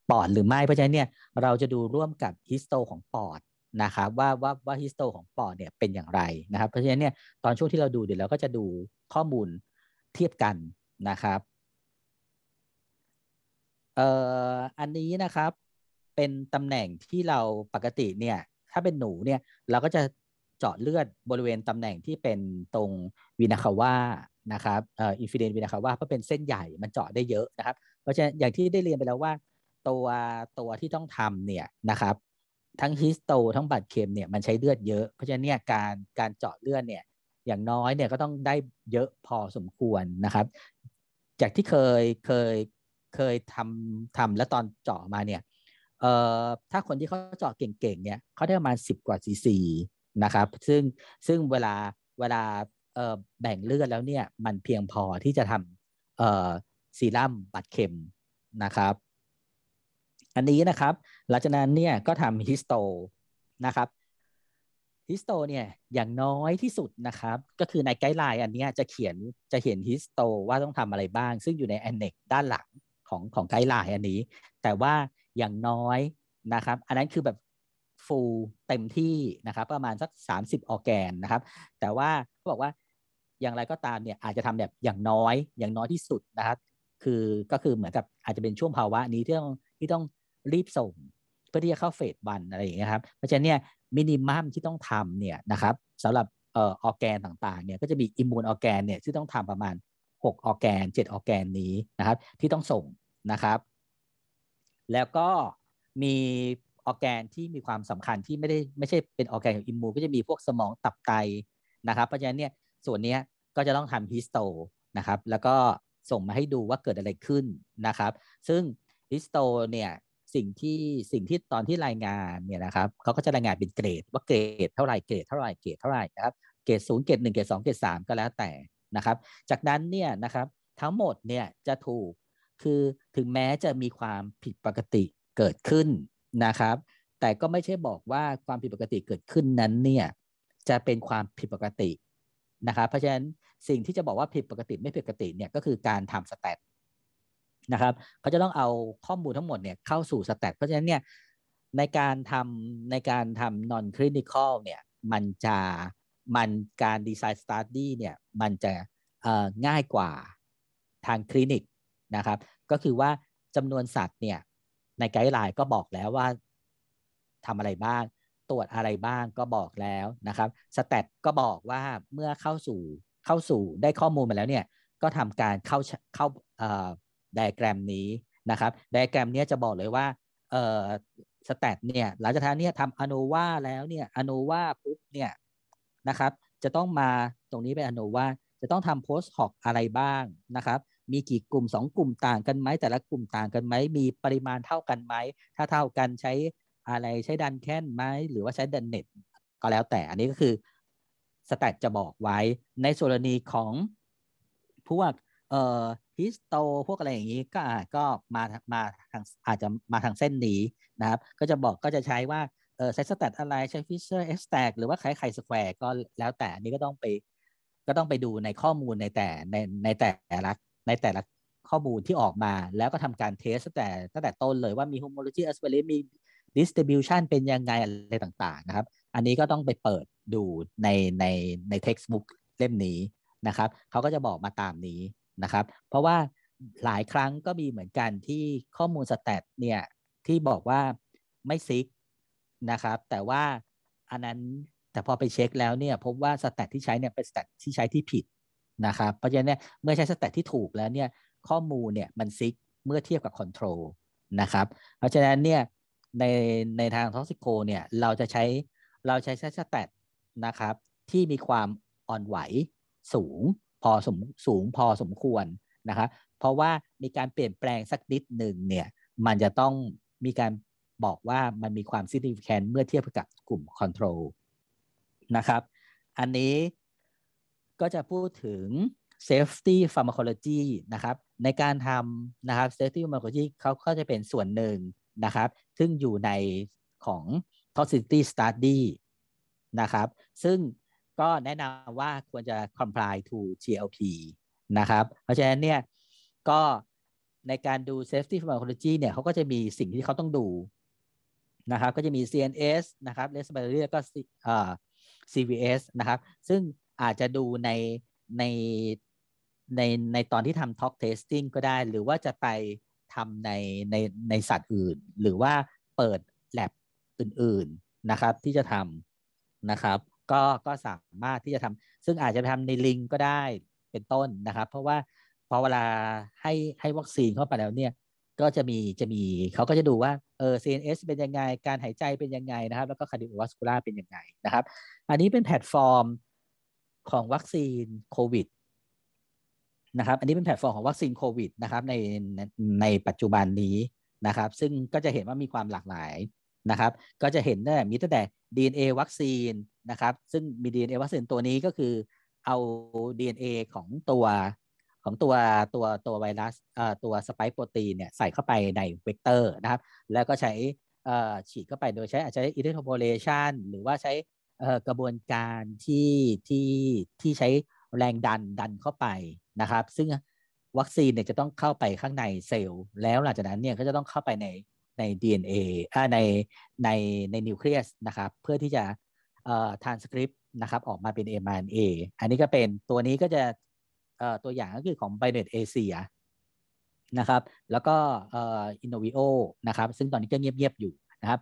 ปอดหรือไม่เพราะฉะนั้นเนี่ยเราจะดูร่วมกับฮิสโตของปอดนะครับว่าว่าว่าฮิสโตของปอดเนี่ยเป็นอย่างไรนะครับ เพราะฉะนั้นเนี่ยตอนช่วงที่เราดูเดี๋ยวเราก็จะดูข้อมูลเทียบกันนะครับเอ่ออันนี้นะครับเป็นตำแหน่งที่เราปกติเนี่ย ถ้าเป็นหนูเนี่ยเราก็จะเจาะเลือดบริเวณตำแหน่งที่เป็นตรงวินาคาว่านะครับเอ่ออินฟิเดนวินาคาว่าเพราะเป็นเส้นใหญ่มันเจาะได้เยอะนะครับเพราะฉะนั้นอย่างที่ได้เรียนไปแล้วว่าตัวตัวที่ต้องทำเนี่ยนะครับทั้งฮิสโตทั้งบัตรเค็มเนี่ยมันใช้เลือดเยอะเพราะฉะนั้นเนี่ยการการเจาะเลือดเนี่ยอย่างน้อยเนี่ยก็ต้องได้เยอะพอสมควรนะครับ จากที่เคยเคยเคยทำทำแล้วตอนเจาะมาเนี่ยเอ่อถ้าคนที่เขาเจาะเก่งๆเนี่ยเขาได้ประมาณ10 กว่าซีซีนะครับซึ่งซึ่งเวลาเวลาเอ่อแบ่งเลือดแล้วเนี่ยมันเพียงพอที่จะทำเอ่อซีรั่มบัดเข็มนะครับอันนี้นะครับหลังจากนั้นเนี่ยก็ทำฮิสโตนะครับฮิสโตเนี่ยอย่างน้อยที่สุดนะครับ ก็คือในไกด์ไลน์อันนี้จะเขียนจะเห็นฮิสโตว่าต้องทำอะไรบ้าง ซึ่งอยู่ในแอนเน็กด้านหลังของของไกด์ไลน์อันนี้ แต่ว่าอย่างน้อยนะครับ อันนั้นคือแบบฟูลเต็มที่นะครับประมาณสัก30 ออแกนนะครับแต่ว่าเขาบอกว่าอย่างไรก็ตามเนี่ยอาจจะทำแบบอย่างน้อยอย่างน้อยที่สุดนะครับ คือก็คือเหมือนกับอาจจะเป็นช่วงภาวะนี้ที่ต้องที่ต้องรีบส่ง เพื่อที่จะเข้าเฟสวันอะไรอย่างเงี้ยครับเพราะฉะนั้นเนี่ยมินิมัมที่ต้องทำเนี่ยนะครับสำหรับเอ่อออแกนต่างๆเนี่ยก็จะมีอิมมูนออแกนเนี่ยที่ต้องทำประมาณ 6 ออแกน 7ออแกนนี้นะครับ ที่ต้องส่งนะครับ แล้วก็มีออแกนที่มีความสำคัญที่ไม่ได้ไม่ใช่เป็นออแกนของอิมมูนก็จะมีพวกสมองตับไตนะครับเพราะฉะนั้นเนี่ยส่วนนี้ก็จะต้องทำฮิสโตนะครับแล้วก็ส่งมาให้ดูว่าเกิดอะไรขึ้นนะครับ ซึ่งฮิสโตเนี่ยสิ่งที่สิ่งที่ตอนที่รายงานเนี่ยนะครับเขาก็จะรายงานเป็นเกรดว่าเกรดเท่าไรเกรดเท่าไรเกรดเท่าไรนะครับเกรดศูนย์เกรดหนึ่งเกรดสองเกรดสามก็แล้วแต่นะครับจากนั้นเนี่ยนะครับทั้งหมดเนี่ยจะถูกคือถึงแม้จะมีความผิดปกติเกิดขึ้นนะครับ แต่ก็ไม่ใช่บอกว่าความผิดปกติเกิดขึ้นนั้นเนี่ยจะเป็นความผิดปกตินะครับเพราะฉะนั้นสิ่งที่จะบอกว่าผิดปกติไม่ผิดปกติเนี่ยก็คือการทำสแตทนะครับ เขาจะต้องเอาข้อมูลทั้งหมดเนี่ยเข้าสู่สแต็กเพราะฉะนั้นเนี่ยในการทำในการทำนอนคลินิคอลเนี่ยมันจะมันการดีไซน์สตาร์ดี้เนี่ยมันจะง่ายกว่าทางคลินิกนะครับก็คือว่าจำนวนสัตว์เนี่ยในไกด์ไลน์ก็บอกแล้วว่าทำอะไรบ้างตรวจอะไรบ้างก็บอกแล้วนะครับสแตทก็บอกว่าเมื่อเข้าสู่เข้าสู่ได้ข้อมูลมาแล้วเนี่ยก็ทำการเข้าเข้าไดแกรมนี้นะครับไดแกรมนี้จะบอกเลยว่าเอ่อสแตทเนี่ยหลังจากนี้ี่ทำอโนวาแล้วเนี่ยอโนวาปุ๊บเนี่ยนะครับจะต้องมาตรงนี้เป็นอโนวาจะต้องทำโพสต์ฮอกอะไรบ้างนะครับ มีกี่กลุ่ม 2 กลุ่มต่างกันไหม แต่ละกลุ่มต่างกันไหมมีปริมาณเท่ากันไหมถ้าเท่ากันใช้อะไรใช้ดันแค้นไหมหรือว่าใช้ดันเน็ตก็แล้วแต่อันนี้ก็คือสแตทจะบอกไว้ในกรณนีของพวกเอ่อิสโตพวกอะไรอย่างนี้ก็อาจก็มามาทางอาจจะมาทางเส้นนี้นะครับ ก็จะบอกก็จะใช้ว่าเออใช้สแตทอะไรใช้ฟิชเชอร์เอ็กซ์แตกหรือว่าใช้ไข่สแควร์ก็แล้วแต่อันนี้ก็ต้องไปก็ต้องไปดูในข้อมูลในแต่ในในแต่ละในแต่ละข้อมูลที่ออกมาแล้วก็ทำการเทสตั้แต่ตั้งแต่ต้นเลยว่ามีโฮโมโลจี a อสเ r a t มีดิสติบิวชันเป็นยังไงอะไรต่างๆนะครับ อันนี้ก็ต้องไปเปิดดูในในใน็กซ์บุ๊กเล่มนี้นะครับ เขาก็จะบอกมาตามนี้นะครับ เพราะว่าหลายครั้งก็มีเหมือนกันที่ข้อมูลสแตทเนี่ยที่บอกว่าไม่ซิกนะครับแต่ว่าอันนั้นแต่พอไปเช็คแล้วเนี่ยพบว่าสแตทที่ใช้เนี่ยเป็นสแตทที่ใช้ที่ผิดนะครับเพราะฉะนั้นเมื่อใช้สแตทที่ถูกแล้วเนี่ยข้อมูลเนี่ยมันซิกเมื่อเทียบกับคอนโทรลนะครับเพราะฉะนั้นเนี่ยในในทางท็อกซิโคเนี่ยเราจะใช้เราใช้สแตทนะครับที่มีความอ่อนไหวสูงพอสมสูงพอสมควรนะคะเพราะว่ามีการเปลี่ยนแปลงสักนิดหนึ่งเนี่ย มันจะต้องมีการบอกว่ามันมีความ significant เมื่อเทียบกับกลุ่ม control นะครับ อันนี้ก็จะพูดถึง safety pharmacology นะครับ ในการทำนะครับ safety pharmacology เขาก็จะเป็นส่วนหนึ่งนะครับ ซึ่งอยู่ในของ toxicity study นะครับ ซึ่งก็แนะนำว่าควรจะ comply to GLP นะครับ เพราะฉะนั้นเนี่ย ก็ในการดู safety pharmacology เนี่ยเขาก็จะมีสิ่งที่เขาต้องดูนะครับ ก็จะมี CNS นะครับ respiratory ก็ CVS นะครับ ซึ่งอาจจะดูในในในในตอนที่ทำ talk testing ก็ได้หรือว่าจะไปทำในในในสัตว์อื่น หรือว่าเปิด lab อื่นๆนะครับ ที่จะทำนะครับก็ก็สามารถที่จะทำซึ่งอาจจะทำในลิงก็ได้เป็นต้นนะครับ เพราะว่าพอเวลาให้ให้วัคซีนเข้าไปแล้วเนี่ยก็จะมีจะมีเขาก็จะดูว่าเออ CNS เป็นยังไง การหายใจเป็นยังไงนะครับแล้วก็คาร์ดิโอวัสคูล่าเป็นยังไงนะครับ อันนี้เป็นแพลตฟอร์มของวัคซีนโควิดนะครับอันนี้เป็นแพลตฟอร์มของวัคซีนโควิดนะครับในในปัจจุบันนี้นะครับ ซึ่งก็จะเห็นว่ามีความหลากหลายนะครับ ก็จะเห็นได้มีตั้งแต่ DNA วัคซีนนะครับ ซึ่งมี DNA วัคซีนตัวนี้ก็คือ เอา DNA ของตัว ของตัว ตัวตัวไวรัสตัวสไปค์โปรตีนเนี่ย ใส่เข้าไปในเวกเตอร์นะครับ แล้วก็ใช้ฉีดเข้าไปโดยใช้ อาจจะใช้อิเล็กโทรโพเลชันหรือว่าใช้กระบวนการที่ที่ ที่ใช้แรงดันดันเข้าไปนะครับ ซึ่งวัคซีนเนี่ยจะต้องเข้าไปข้างในเซลล์ แล้วหลังจากนั้นเนี่ยก็จะต้องเข้าไปในใน DNA ในในในนิวเคลียส นะครับ เพื่อที่จะเอ่อทานสคริปต์นะครับออกมาเป็น mRNA อันนี้ก็เป็นตัวนี้ก็จะเอ่อตัวอย่างก็คือของ b i n e t a s i a นะครับ แล้วก็เอ่อ Innovio นะครับ ซึ่งตอนนี้ก็เงียบๆอยู่นะครับ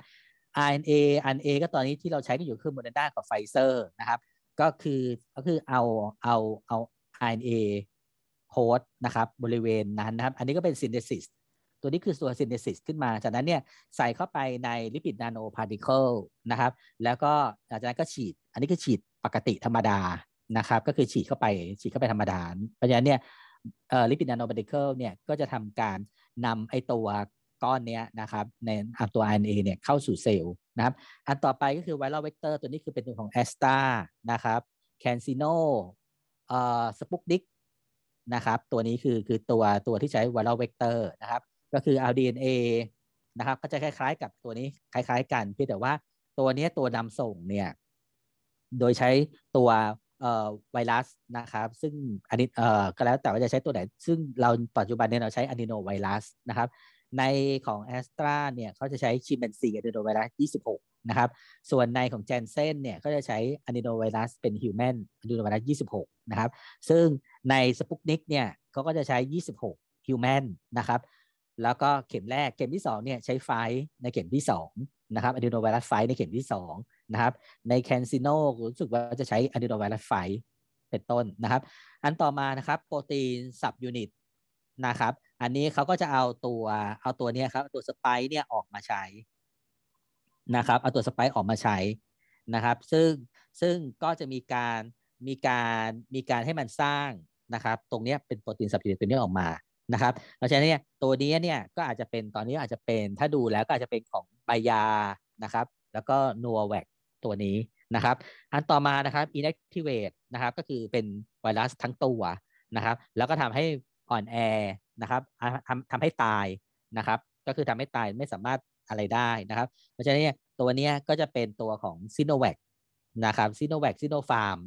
RNA RNA ก็ตอนนี้ที่เราใช้กันอยู่คือ Moderna กับ Pfizer นะครับ ก็คือก็คือเอาเอาเอา RNA โค้ดนะครับบริเวณนั้นนะครับ อันนี้ก็เป็นซินเดซิสตัวนี้คือตัวซินเทซิสขึ้นมา จากนั้นเนี่ยใส่เข้าไปในลิปิดนาโนพาร์ติเคิลนะครับ แล้วก็หลังจากนั้นก็ฉีด อันนี้คือฉีดปกติธรรมดานะครับ ก็คือฉีดเข้าไป ฉีดเข้าไปธรรมดา เพราะฉะนั้นเนี่ยลิปิดนาโนพาร์ติเคิลเนี่ย ก็จะทำการนำไอตัวก้อนเนี้นะครับ ในตัว RNA เนี่ยเข้าสู่เซลล์นะครับ อันต่อไปก็คือไวรัลเวกเตอร์ ตัวนี้คือเป็นตัวของแอสตานะครับ แคนซิโน เอ่อ สปุกดิกนะครับ ตัวนี้คือคือตัวตัวที่ใช้ไวรัลเวกเตอร์นะครับก็คือเอา DNA นะครับก็จะคล้ายๆกับตัวนี้คล้ายๆ กัน เพียงแต่ว่าตัวนี้ตัวนำส่งเนี่ยโดยใช้ตัวไวรัสนะครับ ซึ่งอันนี้เอ่อก็แล้วแต่ว่าจะใช้ตัวไหนซึ่งเราปัจจุบันเนี่ยเราใช้อะนิโนไวรัสนะครับในของแอสตราเนี่ยเขาจะใช้ชิมเป็นซีอะนิโนไวรัส26นะครับส่วนในของแจนเซนเนี่ยก็จะใช้อะนิโนไวรัสเป็นฮิวแมนอะนิโนไวรัส26นะครับซึ่งในสปุกนิกเนี่ยเขาก็จะใช้ 26ฮิวแมนนะครับแล้วก็เข็มแรกเข็มที่2เนี่ยใช้ไฟในเข็มที่2นะครับอะดีโนไวรัสไฟในเข็มที่2นะครับในแคนซิโนรู้สึกว่าจะใช้อะดีโนไวรัสไฟเป็นต้นนะครับ อันต่อมานะครับโปรตีนสับยูนิตนะครับอันนี้เขาก็จะเอาตัวเอาตัวนี้ครับตัวสไปเนี่ยออกมาใช้นะครับเอาตัวสไปออกมาใช้นะครับ ซึ่งซึ่งก็จะมีการมีการมีการให้มันสร้างนะครับ ตรงนี้เป็นโปรตีนสับยูนิตตัวนี้ออกมานะครับ เพราะฉะนั้นเนี่ยตัวนี้เนี่ยก็อาจจะเป็นตอนนี้อาจจะเป็นถ้าดูแล้วก็อาจจะเป็นของไบยา นะครับ แล้วก็นัวแวกตัวนี้นะครับอันต่อมานะครับ inactivate นะครับก็คือเป็นไวรัสทั้งตัวนะครับแล้วก็ทำให้อ่อนแอนะครับทำทำให้ตายนะครับก็คือทำให้ตายไม่สามารถอะไรได้นะครับ เพราะฉะนั้นเนี่ยตัวนี้ก็จะเป็นตัวของซิโนแวกนะครับซิโนแวกซิโนฟาร์ม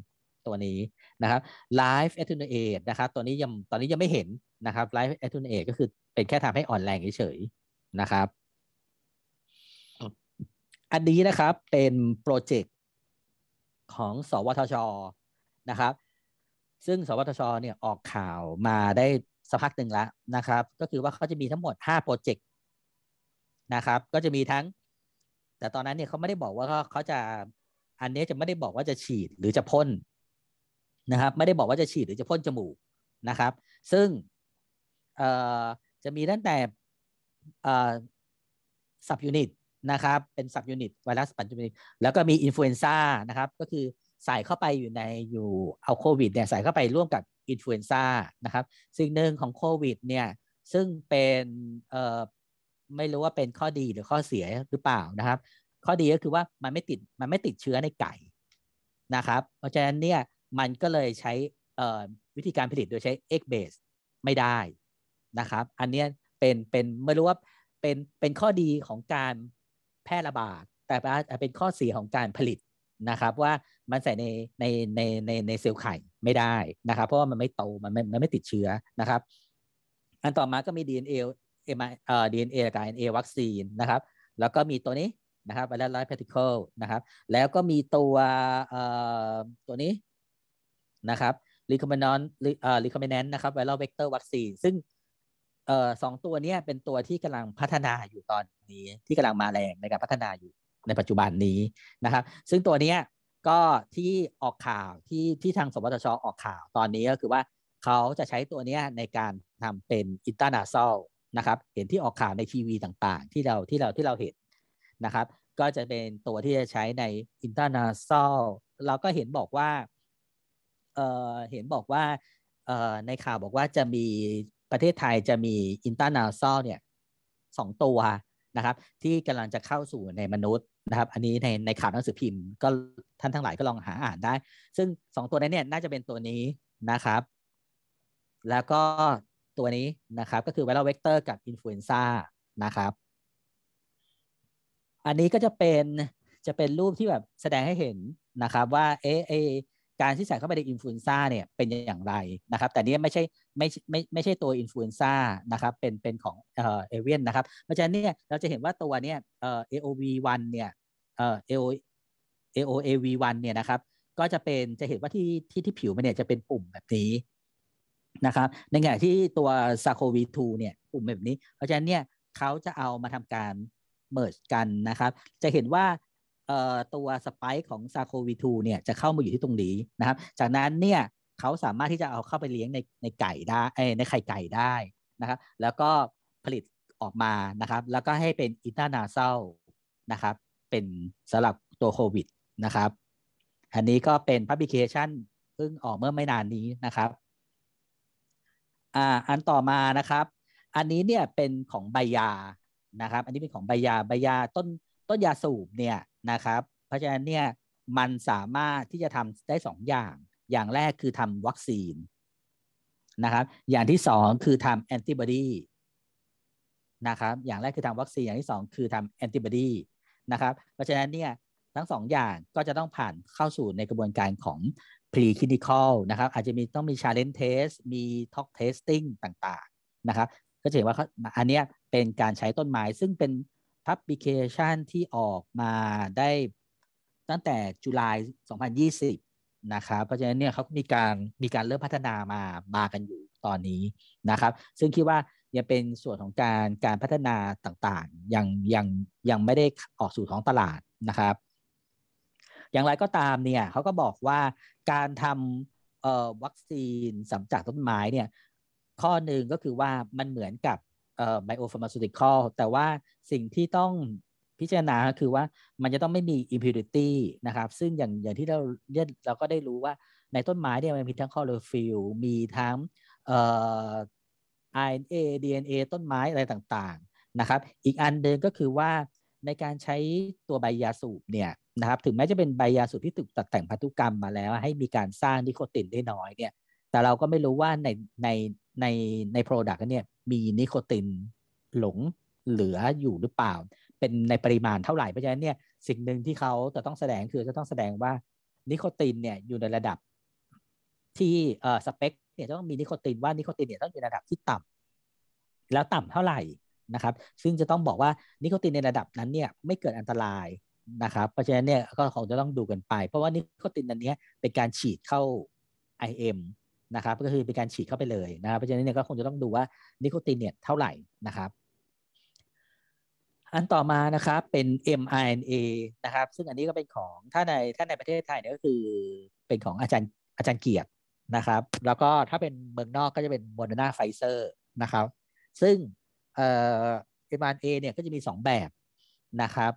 ตัวนี้นะครับไลฟ์เอทูเนเอตนะครับตัวนี้ยังตอนนี้ยังไม่เห็นนะครับไลฟ์แอทูนเอก็คือเป็นแค่ทำให้อ่อนแรงเฉยๆนะครับ อันนี้นะครับเป็นโปรเจกต์ของสวทชนะครับ ซึ่งสวทชเนี่ยออกข่าวมาได้สักพักหนึ่งแล้วนะครับ ก็คือว่าเขาจะมีทั้งหมด5โปรเจกต์นะครับก็จะมีทั้ง แต่ตอนนั้นเนี่ยเขาไม่ได้บอกว่าเขาจะอันนี้จะไม่ได้บอกว่าจะฉีดหรือจะพ่นนะครับ ไม่ได้บอกว่าจะฉีดหรือจะพ่นจมูกนะครับ ซึ่งจะมีตั้งแต่สับยูนิตนะครับ เป็นสับยูนิตไวรัสปัจจุบันแล้วก็มีอินฟลูเอนซ่า นะครับ ก็คือใส่เข้าไปอยู่ในอยู่เอาโควิดเนี่ยใส่เข้าไปร่วมกับอินฟลูเอนซ่า นะครับสิ่งหนึ่งของโควิดเนี่ย ซึ่งเป็นเอ่อไม่รู้ว่าเป็นข้อดีหรือข้อเสียหรือเปล่านะครับ ข้อดีก็คือว่ามันไม่ติดมันไม่ติดเชื้อในไก่นะครับ เพราะฉะนั้นเนี่ยมันก็เลยใช้วิธีการผลิตโดยใช้ egg base ไม่ได้นะครับ อันนี้เป็นเป็นไม่รู้ว่าเป็นเป็นข้อดีของการแพร่ระบาดแต่เป็นข้อเสียของการผลิตนะครับว่ามันใส่ในในในในในเซลล์ไข่ไม่ได้นะครับ เพราะว่ามันไม่โตมันไม่มันไม่ติดเชื้อนะครับอันต่อมาก็มี DNA เอ็มเอ่อดีเอ็นเอกับเอ็นเอวัคซีนนะครับแล้วก็มีตัวนี้นะครับไวรัสไลฟ์พาร์ติเคิลนะครับแล้วก็มีตัวเอ่อตัวนี้ นะครับรีคอมเมนต์เอ่อรีคอมเมนต์นะครับไวรัลเวกเตอร์วัคซีนซึ่งเอ่อสองตัวเนี้ยเป็นตัวที่กำลังพัฒนาอยู่ตอนนี้ที่กำลังมาแรงในการพัฒนาอยู่ในปัจจุบันนี้นะครับ ซึ่งตัวเนี้ยก็ที่ออกข่าวที่ที่ทางสวทชอออกข่าวตอนนี้ก็คือว่าเขาจะใช้ตัวเนี้ยในการทำเป็นอินเตอร์นาซอลนะครับเห็นที่ออกข่าวในทีวีต่างๆ ที่เราที่เราที่เราเห็นนะครับก็จะเป็นตัวที่จะใช้ในอินเตอร์นาซอลเราก็เห็นบอกว่าเออเห็นบอกว่าเออในข่าวบอกว่าจะมีประเทศไทยจะมีอินเตอรเนาซอลเนี่ยสองตัวนะครับ ที่กำลังจะเข้าสู่ในมนุษย์นะครับ อันนี้ในในข่าวหนังสือพิมพ์ก็ท่านทั้งหลายก็ลองหาอ่านได้ ซึ่งสองตัวนี้เนี่ยน่าจะเป็นตัวนี้นะครับ แล้วก็ตัวนี้นะครับก็คือไวรัลเวกเตอร์กับอินฟลูเอนซ่านะครับ อันนี้ก็จะเป็น จะเป็นรูปที่แบบแสดงให้เห็นนะครับว่าเอเอการที่ใส่เข้าไปในอินฟลูเอนซ่าเนี่ยเป็นอย่างไรนะครับ แต่นี้ไม่ใช่ไม่ไม่ไม่ใช่ตัวอินฟลูเอนซ่านะครับเป็นเป็นของเอ่อเอเวนนะครับ เพราะฉะนั้นเนี่ยเราจะเห็นว่าตัวเนี่ยเอ่อ AOV1 เนี่ยเอ่อ AO AOAV1 เนี่ยนะครับก็จะเป็นจะเห็นว่าที่ที่ที่ผิวมันเนี่ยจะเป็นปุ่มแบบนี้นะครับในขณะที่ตัวซาโควีทูเนี่ยปุ่มแบบนี้เพราะฉะนั้นเนี่ยเขาจะเอามาทำการเมิร์จกันนะครับ จะเห็นว่าตัวสไปค์ของซาโควีทูเนี่ยจะเข้ามาอยู่ที่ตรงนี้นะครับ จากนั้นเนี่ยเขาสามารถที่จะเอาเข้าไปเลี้ยงในในไก่ได้ในไข่ไก่ได้นะครับแล้วก็ผลิตออกมานะครับ แล้วก็ให้เป็นอินทานาเซลนะครับ เป็นสำหรับตัวโควิดนะครับ อันนี้ก็เป็นพับบิเคชันเพิ่งออกเมื่อไม่นานนี้นะครับอ่าอันต่อมานะครับอันนี้เนี่ยเป็นของใบยานะครับ อันนี้เป็นของใบยาใบยาต้นต้นยาสูบเนี่ยนะครับเพราะฉะนั้นเนี่ยมันสามารถที่จะทำได้สองอย่าง อย่างแรกคือทำวัคซีนนะครับอย่างที่สองคือทำแอนติบอดีนะครับอย่างแรกคือทำวัคซีน อย่างที่สองคือทำแอนติบอดีนะครับเพราะฉะนั้นเนี่ยทั้งสองอย่างก็จะต้องผ่านเข้าสู่ในกระบวนการของ preclinical นะครับอาจจะมีต้องมี challenge test มี t อก testing ต่างๆนะครับก็จะเห็นว่าอันนี้เป็นการใช้ต้นไม้ซึ่งเป็นพับบิเคชันที่ออกมาได้ตั้งแต่จุลาย2020นะครับ เพราะฉะนั้นเนี่ยเขามีการมีการเริ่มพัฒนามามากันอยู่ตอนนี้นะครับ ซึ่งคิดว่ายังเป็นส่วนของการการพัฒนาต่างๆยังยังยังไม่ได้ออกสู่ท้องตลาดนะครับ อย่างไรก็ตามเนี่ยเขาก็บอกว่าการทำวัคซีนสำจากต้นไม้เนี่ยข้อหนึ่งก็คือว่ามันเหมือนกับไบโอฟาร์มาซูติคอลแต่ว่าสิ่งที่ต้องพิจารณาคือว่ามันจะต้องไม่มี impurity นะครับ ซึ่งอย่างอย่างที่เราเราก็ได้รู้ว่าในต้นไม้เนี่ยมันมีทั้งคลอโรฟิลมีทั้งเอ่อเอดีเอต้นไม้อะไรต่างๆนะครับอีกอันเดิมก็คือว่าในการใช้ตัวใบยาสูบเนี่ยนะครับถึงแม้จะเป็นใบยาสูบที่ถูกตัดแต่งพันธุกรรมมาแล้ว ให้มีการสร้างนิโคตินได้น้อยเนี่ยแต่เราก็ไม่รู้ว่าในในในในโปรดักต์เนี่ยมีนิโคตินหลงเหลืออยู่หรือเปล่า เป็นในปริมาณเท่าไหร่เพราะฉะนั้นเนี่ยสิ่งหนึ่งที่เขาจะต้องแสดงคือจะต้องแสดงว่านิโคตินเนี่ยอยู่ในระดับที่เอ่อสเปคเนี่ยต้องมีนิโคตินว่านิโคตินเนี่ยต้องอยู่ในระดับที่ต่ำ แล้วต่ำเท่าไหร่นะครับ ซึ่งจะต้องบอกว่านิโคตินในระดับนั้นเนี่ยไม่เกิดอันตรายนะครับเพราะฉะนั้นเนี่ยก็คงจะต้องดูกันไป เพราะว่านิโคตินอันนี้เป็นการฉีดเข้า IM นะครับ ก็คือเป็นการฉีดเข้าไปเลยนะครับเพราะฉะนั้นเนี่ยก็คงจะต้องดูว่านิโคตินเนี่ยเท่าไหร่นะครับ อันต่อมานะครับเป็น mRNA นะครับ ซึ่งอันนี้ก็เป็นของ ถ้าใน ถ้าในประเทศไทยเนี่ยก็คือเป็นของอาจารย์อาจารย์เกียรตินะครับ แล้วก็ถ้าเป็นเมืองนอกก็จะเป็นโมเดอร์นาไฟเซอร์นะครับ ซึ่งเอ่อ mRNA เนี่ยก็จะมี 2 แบบนะครับ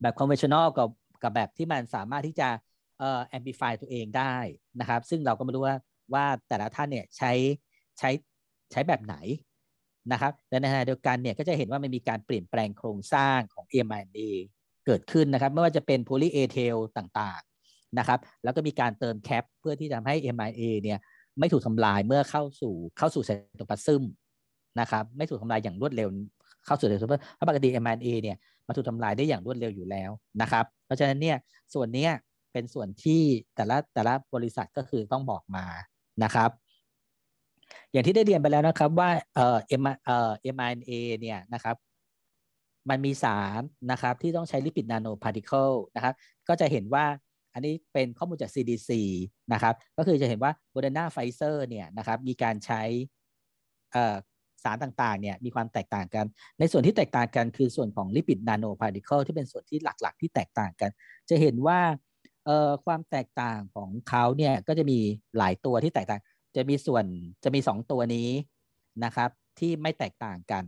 แบบคอนเวนชั่นอลกับกับแบบที่มันสามารถที่จะเอ่อแอมพลิฟายตัวเองได้นะครับ ซึ่งเราก็ไม่รู้ว่าว่าแต่ละท่านเนี่ยใช้ใช้ใช้แบบไหนนะครับ และในขณะเดียวกันเนี่ยก็จะเห็นว่ามันมีการเปลี่ยนแปลงโครงสร้างของ MID เกิดขึ้นนะครับไม่ว่าจะเป็นโพลีเอเทลต่างๆนะครับ แล้วก็มีการเติมแคป เพื่อที่จะทำให้ MIA เนี่ยไม่ถูกทำลายเมื่อเข้าสู่เข้าสู่เซโตพลาซึมนะครับไม่ถูกทำลายอย่างรวดเร็วเข้าสู่เซโตพลาซึมเพราะปกติ MIA เนี่ยมันถูกทำลายได้อย่างรวดเร็วอยู่แล้วนะครับ เพราะฉะนั้นเนี่ยส่วนนี้เป็นส่วนที่แต่ละแต่ละบริษัทก็คือต้องบอกมานะครับอย่างที่ได้เรียนไปแล้วนะครับว่าเอ่อเอ็มเอ่อ m ไอเอเนี่ยนะครับมันมีสารนะครับที่ต้องใช้ลิปิดนาโนพาร์ติเคิลนะครับก็จะเห็นว่าอันนี้เป็นข้อมูลจาก CDC นะครับก็คือจะเห็นว่าโมเดอรนาไฟเซอร์เนี่ยนะครับมีการใช้สารต่างๆเนี่ยมีความแตกต่างกัน ในส่วนที่แตกต่างกันคือส่วนของลิปิดนาโนพาร์ติเคิลที่เป็นส่วนที่หลักๆ ที่แตกต่างกัน จะเห็นว่าเอ่อความแตกต่างของเขาเนี่ยก็จะมีหลายตัวที่แตกต่าง จะมีส่วนจะมีสองตัวนี้นะครับ ที่ไม่แตกต่างกัน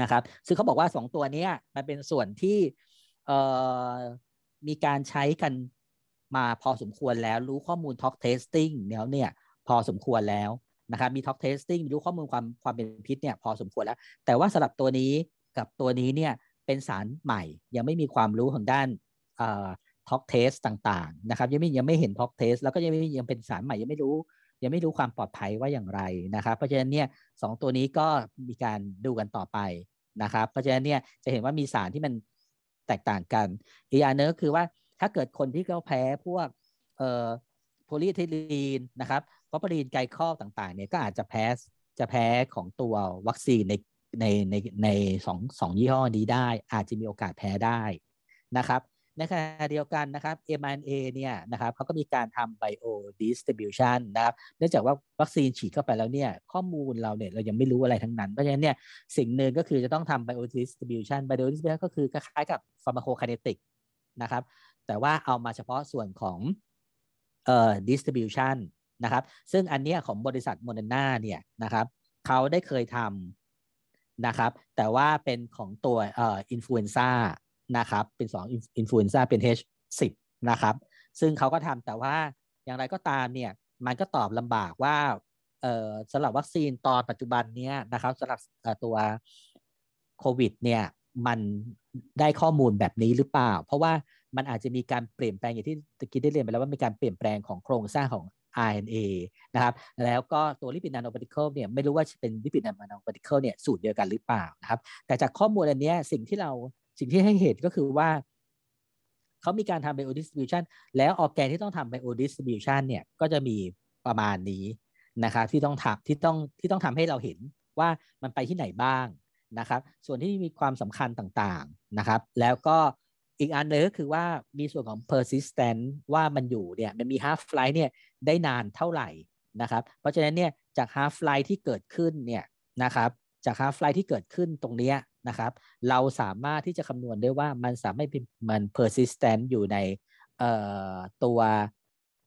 นะครับ ซึ่งเขาบอกว่าสองตัวนี้มันเป็นส่วนที่เอ่อมีการใช้กันมาพอสมควรแล้วรู้ข้อมูล Talk Testing แล้วเนี่ยพอสมควรแล้วนะครับมี Talk Testing รู้ข้อมูลความความเป็นพิษเนี่ยพอสมควรแล้ว แต่ว่าสลับตัวนี้กับตัวนี้เนี่ยเป็นสารใหม่ ยังไม่มีความรู้ของด้านท็อกเทสต่างๆ นะครับ ยังไม่ยังไม่เห็นท็อกเทสแล้วก็ยังไม่ยังเป็นสารใหม่ยังไม่รู้ ยังไม่รู้ความปลอดภัยว่าอย่างไรนะครับ เพราะฉะนั้นเนี่ยสตัวนี้ก็มีการดูกันต่อไปนะครับเพราะฉะนั้นเนี่ยจะเห็นว่ามีสารที่มันแตกต่างกันอีกอย่างนึงก็คือว่าถ้าเกิดคนที่เขาแพ้พวกเอ่อโพลีเทลีนนะครับก็ปรีนไกลข้อต่างๆเนี่ยก็อาจจะแพ้จะแพ้ของตัววัคซีนในในในในสองสองยี่ห้อนี้ได้ อาจจะมีโอกาสแพ้ได้นะครับในขณะเดียวกันนะครับ mRNA เนี่ยนะครับเขาก็มีการทำ biodistribution นะครับเนื่องจากว่าวัคซีนฉีดเข้าไปแล้วเนี่ยข้อมูลเราเนี่ยเรายังไม่รู้อะไรทั้งนั้นเพราะฉะนั้นเนี่ยสิ่งหนึ่งก็คือจะต้องทำ biodistribution biodistribution ก็คือคล้ายๆกับ pharmacokinetic นะครับแต่ว่าเอามาเฉพาะส่วนของเอ่อ distribution นะครับซึ่งอันนี้ของบริษัทโมเดอร์นาเนี่ยนะครับเขาได้เคยทำนะครับแต่ว่าเป็นของตัวเอ่ออินฟลูเอนซ่านะครับเป็น2อินฟลูเอนซ่าเป็น H10 นะครับ ซึ่งเขาก็ทำแต่ว่าอย่างไรก็ตามเนี่ยมันก็ตอบลำบากว่าสำหรับวัคซีนตอนปัจจุบันนี้นะครับสำหรับตัวโควิดเนี่ยมันได้ข้อมูลแบบนี้หรือเปล่า เพราะว่ามันอาจจะมีการเปลี่ยนแปลงอย่างที่ตะกี้ได้เรียนไปแล้วว่ามีการเปลี่ยนแปลงของโครงสร้างของ RNA นะครับแล้วก็ตัวลิปิดนาโนพาร์ติเคิลเนี่ยไม่รู้ว่าเป็นลิปิดนาโนพาร์ติเคิลเนี่ยสูตรเดียวกันหรือเปล่านะครับแต่จากข้อมูลอันนี้สิ่งที่เราสิ่งที่ให้เหตุก็คือว่าเขามีการทำ bio distribution แล้วออแกนที่ต้องทำ bio distribution เนี่ยก็จะมีประมาณนี้นะครับที่ต้องทำที่ต้องที่ต้องทำให้เราเห็นว่ามันไปที่ไหนบ้างนะครับส่วนที่มีความสำคัญต่างๆนะครับ แล้วก็อีกอันนึงก็คือว่ามีส่วนของ persistence ว่ามันอยู่เนี่ยมันมี half life เนี่ยได้นานเท่าไหร่นะครับเพราะฉะนั้นเนี่ยจาก half life ที่เกิดขึ้นเนี่ยนะครับจาก half life ที่เกิดขึ้นตรงเนี้ยนะครับเราสามารถที่จะคำนวณได้ว่ามันสามารถเป็นมัน persistent อยู่ในตัว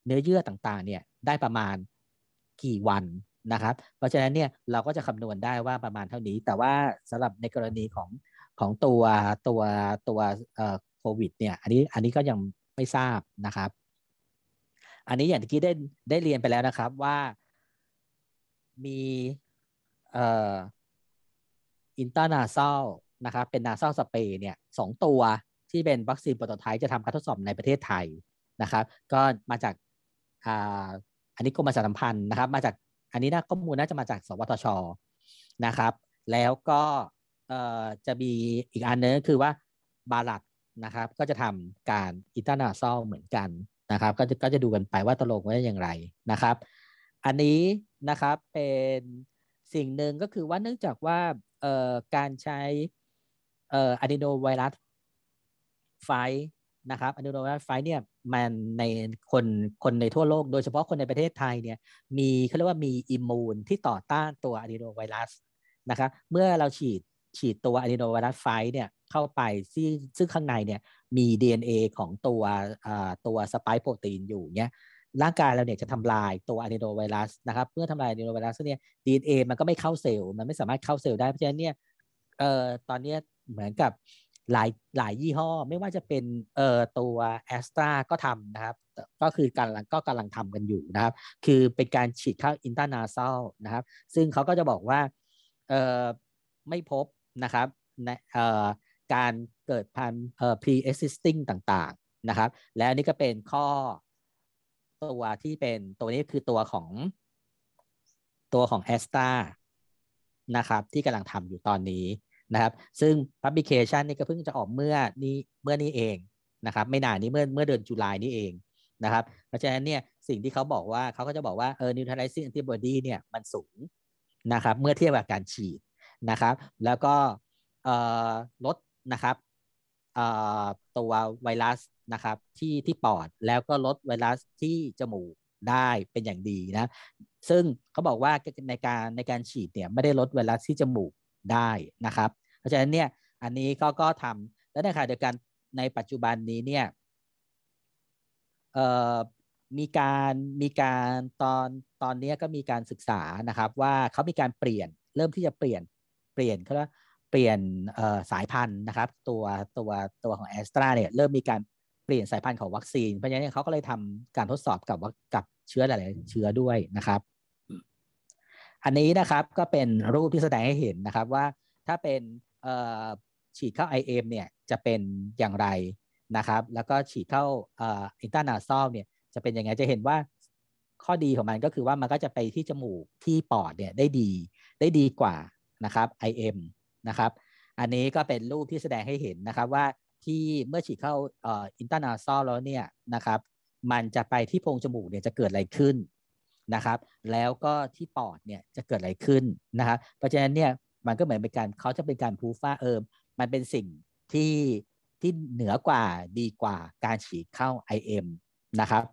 เนื้อเยื่อต่างๆเนี่ยได้ประมาณกี่วันนะครับ เพราะฉะนั้นเนี่ย เราก็จะคำนวณได้ว่าประมาณเท่านี้ แต่ว่าสำหรับในกรณีของของตัวตัวตัวโควิดเนี่ย อันนี้อันนี้ก็ยังไม่ทราบนะครับ อันนี้อย่างที่ได้ได้เรียนไปแล้วนะครับว่ามีอินเตอร์นาซลนะครับ เป็นนาซลสเปรย์เนี่ยสตัวที่เป็นวัคซีนโปรโตไทป์จะทำการทดสอบในประเทศไทยนะครับ ก็มาจากอ่าอันนี้กรมประชาสัมพันธ์นะครับ มาจากอันนี้นะข้อมูลน่าจะมาจาก สวทช นะครับ แล้วก็เอ่อจะมีอีกอันนึงคือว่าบาลัดนะครับ ก็จะทำการอินเตอร์นาซลเหมือนกันนะครับก็จะก็จะดูกันไปว่าตกลงว่าอย่างไรนะครับ อันนี้นะครับ เป็นสิ่งหนึ่งก็คือว่าเนื่องจากว่าการใช้อะดีโนไวรัสไฟนะครับอะดีโนไวรัสไฟเนี่ยมันในคนคนในทั่วโลก โดยเฉพาะคนในประเทศไทยเนี่ยมีเขาเรียกว่ามีอิมมูนที่ต่อต้านตัวอะดีโนไวรัสนะครับเมื่อเราฉีดฉีดตัวอะดีโนไวรัสไฟเนี่ยเข้าไปซึ่งซึ่งข้างในเนี่ยมี DNA ของตัวตัวสปายโปรตีนอยู่เนี่ยร่างกายเราเนี่ยจะทำลายตัวอะเดโนไวรัสนะครับเมื่อทำลายอะเดโนไวรัสเนี่ยดีเอมันก็ไม่เข้าเซลล์มันไม่สามารถเข้าเซลล์ได้เพราะฉะนั้นเนี่ยเอ่อตอนนี้เหมือนกับหลายหลายยี่ห้อไม่ว่าจะเป็นเอ่อตัวแอสตราก็ทำนะครับ ก็คือกางก็กำลังทำกันอยู่นะครับ คือเป็นการฉีดเข้าอินเตอร์นาซอลนะครับซึ่งเขาก็จะบอกว่าเอ่อไม่พบนะครับเอ่อการเกิดพันเอ่อ pre existing ต่างๆนะครับ และนี่ก็เป็นข้อตัวที่เป็น ตัวนี้คือตัวของตัวของแอสตานะครับ ที่กำลังทำอยู่ตอนนี้นะครับ ซึ่งพับบิเคชันนี่ก็เพิ่งจะออกเมื่อนี้เมื่อนี้เอง นะครับไม่นานนี้เมื่อเมื่อเดือนรกฎานี้เองนะครับ เพราะฉะนั้นเนี่ยสิ่งที่เขาบอกว่าเขาก็จะบอกว่าเออวทร t r ไลซิ่งแอนติบอดีเนี่ยมันสูง นะครับ เมื่อเทียบกับการฉีดนะครับ แล้วก็ลดนะครับตัวไวรัสนะครับที่ที่ ปอดแล้วก็ลด ไวรัส ที่ จมูกได้เป็นอย่างดีนะซึ่งเขาบอกว่าในการในการฉีดเนี่ยไม่ได้ลด ไวรัส ที่ จมูกได้นะครับ เพราะฉะนั้นเนี่ยอันนี้ก็ก็ทำและในขณะเดียวกันในปัจจุบันนี้เนี่ยมีการมีการตอนตอนนี้ก็มีการศึกษานะครับ ว่าเขามีการเปลี่ยนเริ่มที่จะเปลี่ยนเปลี่ยนเขาเรียกเปลี่ยนสายพันธุ์นะครับ ตัว ตัวตัวของแอสตราเนี่ยเริ่มมีการเปลี่ยนสายพันธุ์ของวัคซีน เพราะฉะนั้นเขาก็เลยทำการทดสอบกับกับเชื้อหลายๆเชื้อด้วยนะครับ อันนี้นะครับก็เป็นรูปที่แสดงให้เห็นนะครับว่าถ้าเป็นฉีดเข้า IM เนี่ยจะเป็นอย่างไรนะครับ แล้วก็ฉีดเข้าอินตานาซอลเนี่ยจะเป็นยังไงจะเห็นว่า ข้อดีของมันก็คือว่ามันก็จะไปที่จมูกที่ปอดเนี่ยได้ดีได้ดีกว่านะครับ IM นะครับอันนี้ก็เป็นรูปที่แสดงให้เห็นนะครับว่าที่เมื่อฉีดเข้าอินเตอร์นาซอลแล้วเนี่ยนะครับมันจะไปที่โพรงจมูกเนี่ยจะเกิดอะไรขึ้นนะครับ แล้วก็ที่ปอดเนี่ยจะเกิดอะไรขึ้นนะครับเพราะฉะนั้นเนี่ยมันก็เหมือนเป็นการเขาจะเป็นการพูฟ้าเอิมมันเป็นสิ่งที่ที่เหนือกว่าดีกว่าการฉีดเข้า IM นะครับ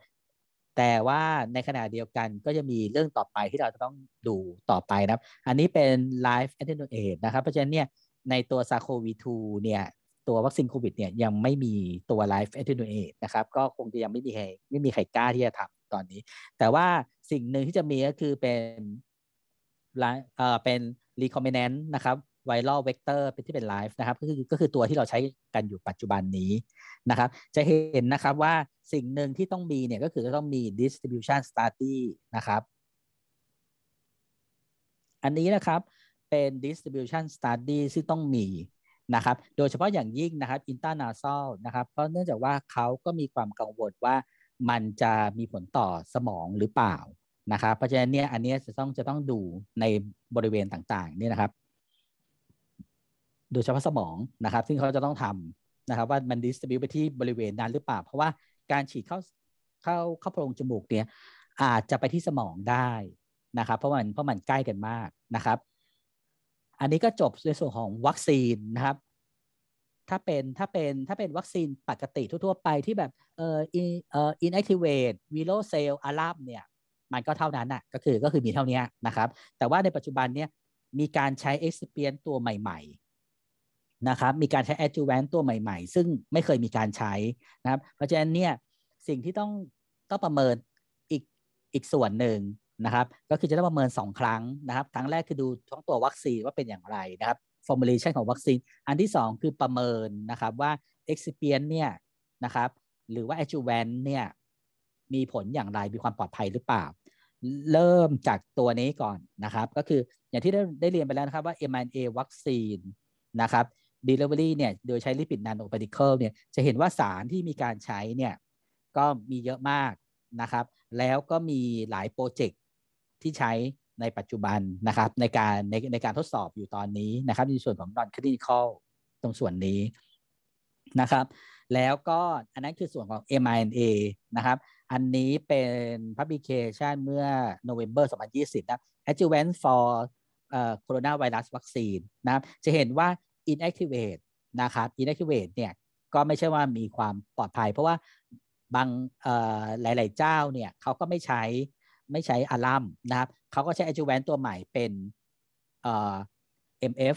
แต่ว่าในขณะเดียวกันก็จะมีเรื่องต่อไปที่เราจะต้องดูต่อไปนะครับ อันนี้เป็น live a t t e n u a t e นะครับเพราะฉะนั้นเนี่ยในตัวซาโควี2เนี่ยตัววัคซีนโควิดเนี่ยยังไม่มีตัวไลฟ์แอนติโนเอนะครับ ก็คงจะยังไม่มีใครไม่มีใครกล้าที่จะทำตอนนี้ แต่ว่าสิ่งหนึ่งที่จะมีก็คือเป็นไลฟ์เอ่อเป็นรีคอมเมนแนนต์นะครับรัลเวกเตอร์เป็นที่เป็นไลฟ์นะครับ ก็คือก็คือตัวที่เราใช้กันอยู่ปัจจุบันนี้นะครับ จะเห็นนะครับว่าสิ่งหนึ่งที่ต้องมีเนี่ยก็คือต้องมี distribution study นะครับ อันนี้นะครับเป็น distribution study ซึ่งต้องมีนะครับโดยเฉพาะอย่างยิ่งนะครับอินเตอร์นาซอลนะครับเพราะเนื่องจากว่าเขาก็มีความกังวลว่ามันจะมีผลต่อสมองหรือเปล่านะครับ เพราะฉะนั้นเนี่ยอันนี้จะต้องจะต้องดูในบริเวณต่างๆนี่นะครับโดยเฉพาะสมองนะครับ ซึ่งเขาจะต้องทำนะครับว่ามันดิสติบิวไปที่บริเวณนั้นหรือเปล่า เพราะว่าการฉีดเข้าเข้าเข้าโพรงจมูกเนี่ยอาจจะไปที่สมองได้นะครับ เพราะมันเพราะมันใกล้กันมากนะครับอันนี้ก็จบในส่วนของวัคซีนนะครับ ถ้าเป็นถ้าเป็นถ้าเป็นวัคซีนปกติทั่วๆไปที่แบบเอ่อเอ่อินแอคทีเวตวีโรเซลอาราบเนี่ยมันก็เท่านั้นน่ะก็คือก็คือมีเท่านี้นะครับ แต่ว่าในปัจจุบันเนี่ยมีการใช้เอ็กซ์เพียนตัวใหม่ๆนะครับมีการใช้ adjuvant ตัวใหม่ๆ ซึ่งไม่เคยมีการใช้นะครับ เพราะฉะนั้นเนี่ยสิ่งที่ต้องต้องประเมินอีกอีกส่วนหนึ่งนะครับก็คือจะต้องประเมิน 2 ครั้งนะครับ ครั้งแรกคือดูทั้งตัววัคซีนว่าเป็นอย่างไรนะครับ formulation ของวัคซีน อันที่ 2 คือประเมินนะครับว่า experience เนี่ยนะครับหรือว่า adjuvant เนี่ยมีผลอย่างไรมีความปลอดภัยหรือเปล่า เริ่มจากตัวนี้ก่อนนะครับ ก็คือ อย่างที่ได้ได้เรียนไปแล้วนะครับว่า mRNA วัคซีนนะครับ delivery เนี่ยโดยใช้ลิปิดนาโนพาร์ติเคิลเนี่ยจะเห็นว่าสารที่มีการใช้เนี่ยก็มีเยอะมากนะครับแล้วก็มีหลายโปรเจกตที่ใช้ในปัจจุบันนะครับ ในการในในการทดสอบอยู่ตอนนี้นะครับในส่วนของ non clinical ตรงส่วนนี้นะครับ แล้วก็อันนั้นคือส่วนของ mRNA นะครับ อันนี้เป็น publication เมื่อ November 2020นะ adjuvant for เอ่อ coronavirus vaccine นะครับจะเห็นว่า inactivate นะครับ inactivate เนี่ยก็ไม่ใช่ว่ามีความปลอดภัย เพราะว่าบางหลายๆเจ้าเนี่ยเขาก็ไม่ใช้ไม่ใช้อาลัมนะครับ เขาก็ใช้ไอจูแวนตัวใหม่เป็นเอ่อ MF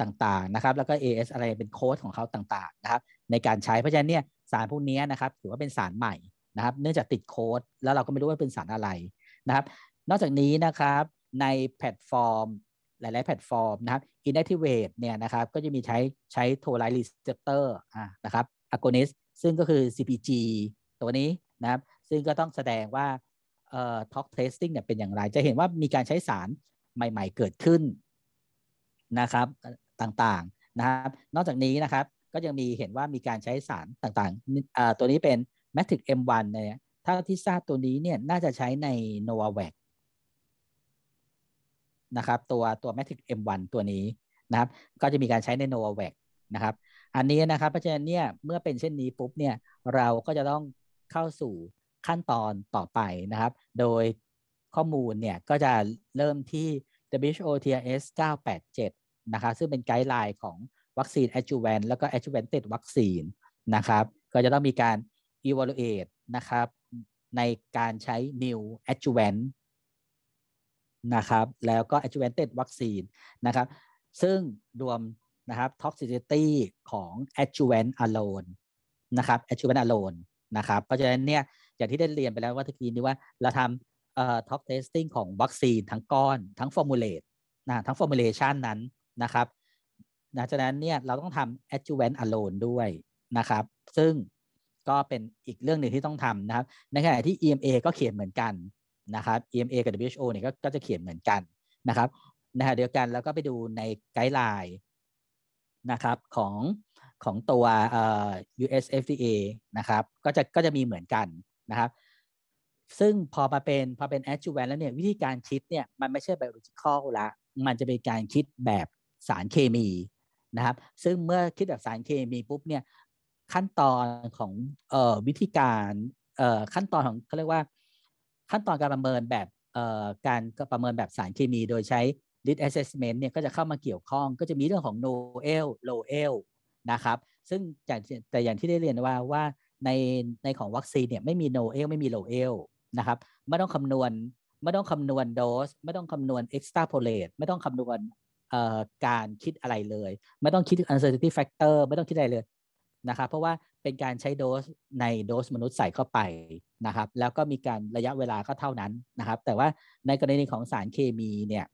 ต่างๆ นะครับ แล้วก็ AS อะไรเป็นโค้ดของเขาต่างๆนะครับในการใช้เพราะฉะนั้นเนี่ยสารพวกนี้นะครับถือว่าเป็นสารใหม่นะครับ เนื่องจากติดโค้ด แล้วเราก็ไม่รู้ว่าเป็นสารอะไร นะครับ นอกจากนี้นะครับในแพลตฟอร์ม หลายๆแพลตฟอร์มนะครับ inactivate เนี่ยนะครับก็จะมีใช้ใช้โทรไล์รีเซปเตอร์นะครับ agonist ซึ่งก็คือ CPG ตัวนี้นะครับซึ่งก็ต้องแสดงว่าเออ่ท็อกเทสติ้งเนี่ยเป็นอย่างไรจะเห็นว่ามีการใช้สารใหม่ๆเกิดขึ้นนะครับต่างๆนะครับ นอกจากนี้นะครับก็ยังมีเห็นว่ามีการใช้สารต่างๆเออ่ตัวนี้เป็น m a t r i x M1 เนี่ยถ้าที่ทราบตัวนี้เนี่ยน่าจะใช้ใน n o v a v a กนะครับตัวตัว m a t r i x M1 ตัวนี้นะครับก็จะมีการใช้ใน n o v a v a กนะครับอันนี้นะครับเพราะฉะนั้นเนี่ยเมื่อเป็นเช่นนี้ปุ๊บเนี่ยเราก็จะต้องเข้าสู่ขั้นตอนต่อไปนะครับ โดยข้อมูลเนี่ยก็จะเริ่มที่ WHO TRS 987 นะครับ ซึ่งเป็นไกด์ไลน์ของวัคซีน adjuvant แล้วก็ a d j u v a n t e ดวัคซีนนะครับ ก็จะต้องมีการ evaluate นะครับ ในการใช้ new adjuvant นะครับ แล้วก็ adjuvanted วัคซีนนะครับ ซึ่งรวมนะครับ toxicity ของ adjuvant alone นะครับ adjuvant alone นะครับเพราะฉะนั้นเนี่ยอย่างที่ได้เรียนไปแล้วว่าทีนี้ว่าเราทำเอ่อท็อกเทสติ้งของวัคซีนทั้งก้อนทั้งฟอร์มูลเลตนะทั้งฟอร์มูลเลชันนั้นนะครับนะฉะนั้นเนี่ยเราต้องทำดจูเวนต์ alone ด้วยนะครับ ซึ่งก็เป็นอีกเรื่องหนึ่งที่ต้องทำนะครับ ในขณะที่ EMA ก็เขียนเหมือนกันนะครับ EMA กับ WHO เนี่ยก็จะเขียนเหมือนกันนะครับนะฮะเดียวกัน แล้วก็ไปดูในไกด์ไลน์นะครับของของตัวออ่เ US FDA นะครับก็จะก็จะมีเหมือนกันนะครับ ซึ่งพอมาเป็นพอเป็นแอดจูแวนแล้วเนี่ยวิธีการคิดเนี่ยมันไม่ใช่ b บ o l o g ิ c ค l ละ มันจะเป็นการคิดแบบสารเคมีนะครับ ซึ่งเมื่อคิดแบบสารเคมีปุ๊บเนี่ยขั้นตอนของออวิธีการขั้นตอนของเขาเรียกว่า ขั้นตอนการประเมินแบบการประเมินแบบสารเคมี โดยใช้ r i s แ assessment เนี่ยก็จะเข้ามาเกี่ยวข้องก็จะมีเรื่องของ n o ล l l o อ l นะครับ ซึ่งแต่อย่างที่ได้เรียนว่าว่าในในของวัคซีนเนี่ยไม่มีโนเอลไม่มีโลเอลนะครับ ไม่ต้องคำนวณไม่ต้องคำนวณโดสไม่ต้องคำนวณ extrapolate ไม่ต้องคำนวณการคิดอะไรเลย ไม่ต้องคิด uncertainty factor ไม่ต้องคิดอะไรเลยนะครับ เพราะว่าเป็นการใช้โดสในโดสมนุษย์ใส่เข้าไปนะครับ แล้วก็มีการระยะเวลาก็เท่านั้นนะครับ แต่ว่าในกรณีของสารเคมีเนี่ย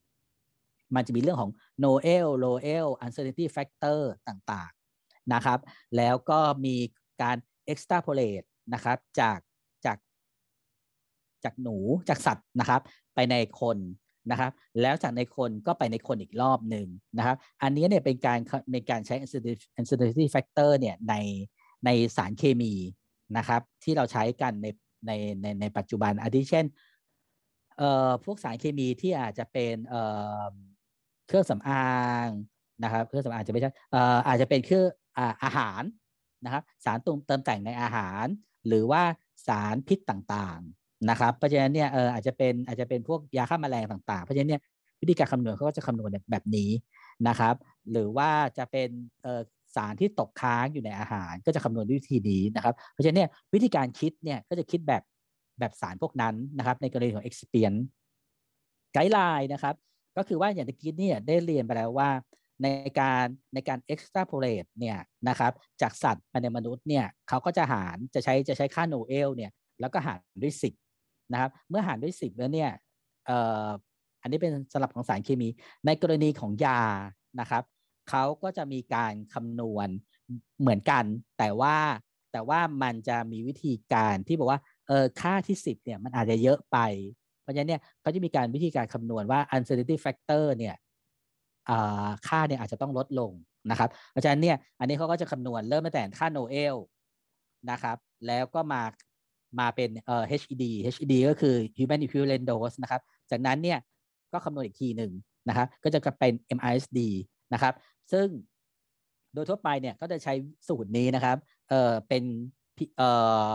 มันจะมีเรื่องของ no l low l uncertainty factor ต่างๆนะครับ แล้วก็มีการ extrapolate นะครับจากจากจากหนูจากสัตว์นะครับ ไปในคนนะครับ แล้วจากในคนก็ไปในคนอีกรอบหนึ่งนะครับ อันนี้เนี่ยเป็นการเป็นการใช้ uncertainty factor เนี่ยในในสารเคมีนะครับ ที่เราใช้กันในในในในปัจจุบัน อาทิเช่นเอ่อพวกสารเคมีที่อาจจะเป็นเอ่อเครื่องสำอางนะครับเครื่องสำอางจะไม่ใช่เอ่ออาจจะเป็นเครื่องอาหารนะครับสารตุ่มเติมแต่งในอาหาร หรือว่าสารพิษต่างๆนะครับ เพราะฉะนั้นเนี่ยเอออาจจะเป็นอาจจะเป็นพวกยาฆ่าแมลงต่างๆเพราะฉะนั้นเนี่ยวิธีการคำนวณเขาก็จะคำนวณแบบนี้นะครับ หรือว่าจะเป็นเออสารที่ตกค้างอยู่ในอาหารก็จะคำนวณด้วยวิธีนี้นะครับ เพราะฉะนั้นเนี่ยวิธีการคิดเนี่ยก็จะคิดแบบแบบสารพวกนั้นนะครับ ในกรณีของ experience ไกด์ไลน์นะครับก็คือว่าอย่างตะกี้เนี่ยได้เรียนไปแล้วว่าในการในการ extrapolate เนี่ยนะครับจากสัตว์มาในมนุษย์เนี่ยเขาก็จะหารจะใช้จะใช้ค่าโนเอลเนี่ยแล้วก็หารด้วย 10นะครับเมื่อหารด้วย 10แล้วเนี่ยเอ่ออันนี้เป็นสลับของสารเคมีในกรณีของยานะครับเขาก็จะมีการคำนวณเหมือนกัน แต่ว่าแต่ว่ามันจะมีวิธีการที่บอกว่าเออค่าที่ 10เนี่ยมันอาจจะเยอะไป เพราะฉะนั้นเนี่ยเขาจะมีการวิธีการคำนวณว่า uncertainty factor เนี่ยค่าเนี่ยอาจจะต้องลดลงนะครับเพราะฉะนั้นเนี่ย อันนี้เขาก็จะคำนวณเริ่มตั้งแต่ค่าโนเอลนะครับ แล้วก็มา มาเป็นเอ่อ HED HED ก็คือ human equivalent dose นะครับ จากนั้นเนี่ย ก็คำนวณอีกทีหนึ่งนะครับ ก็จะเป็น MISD นะครับ ซึ่งโดยทั่วไปเนี่ยก็จะใช้สูตรนี้นะครับ เอ่อเป็นเอ่อ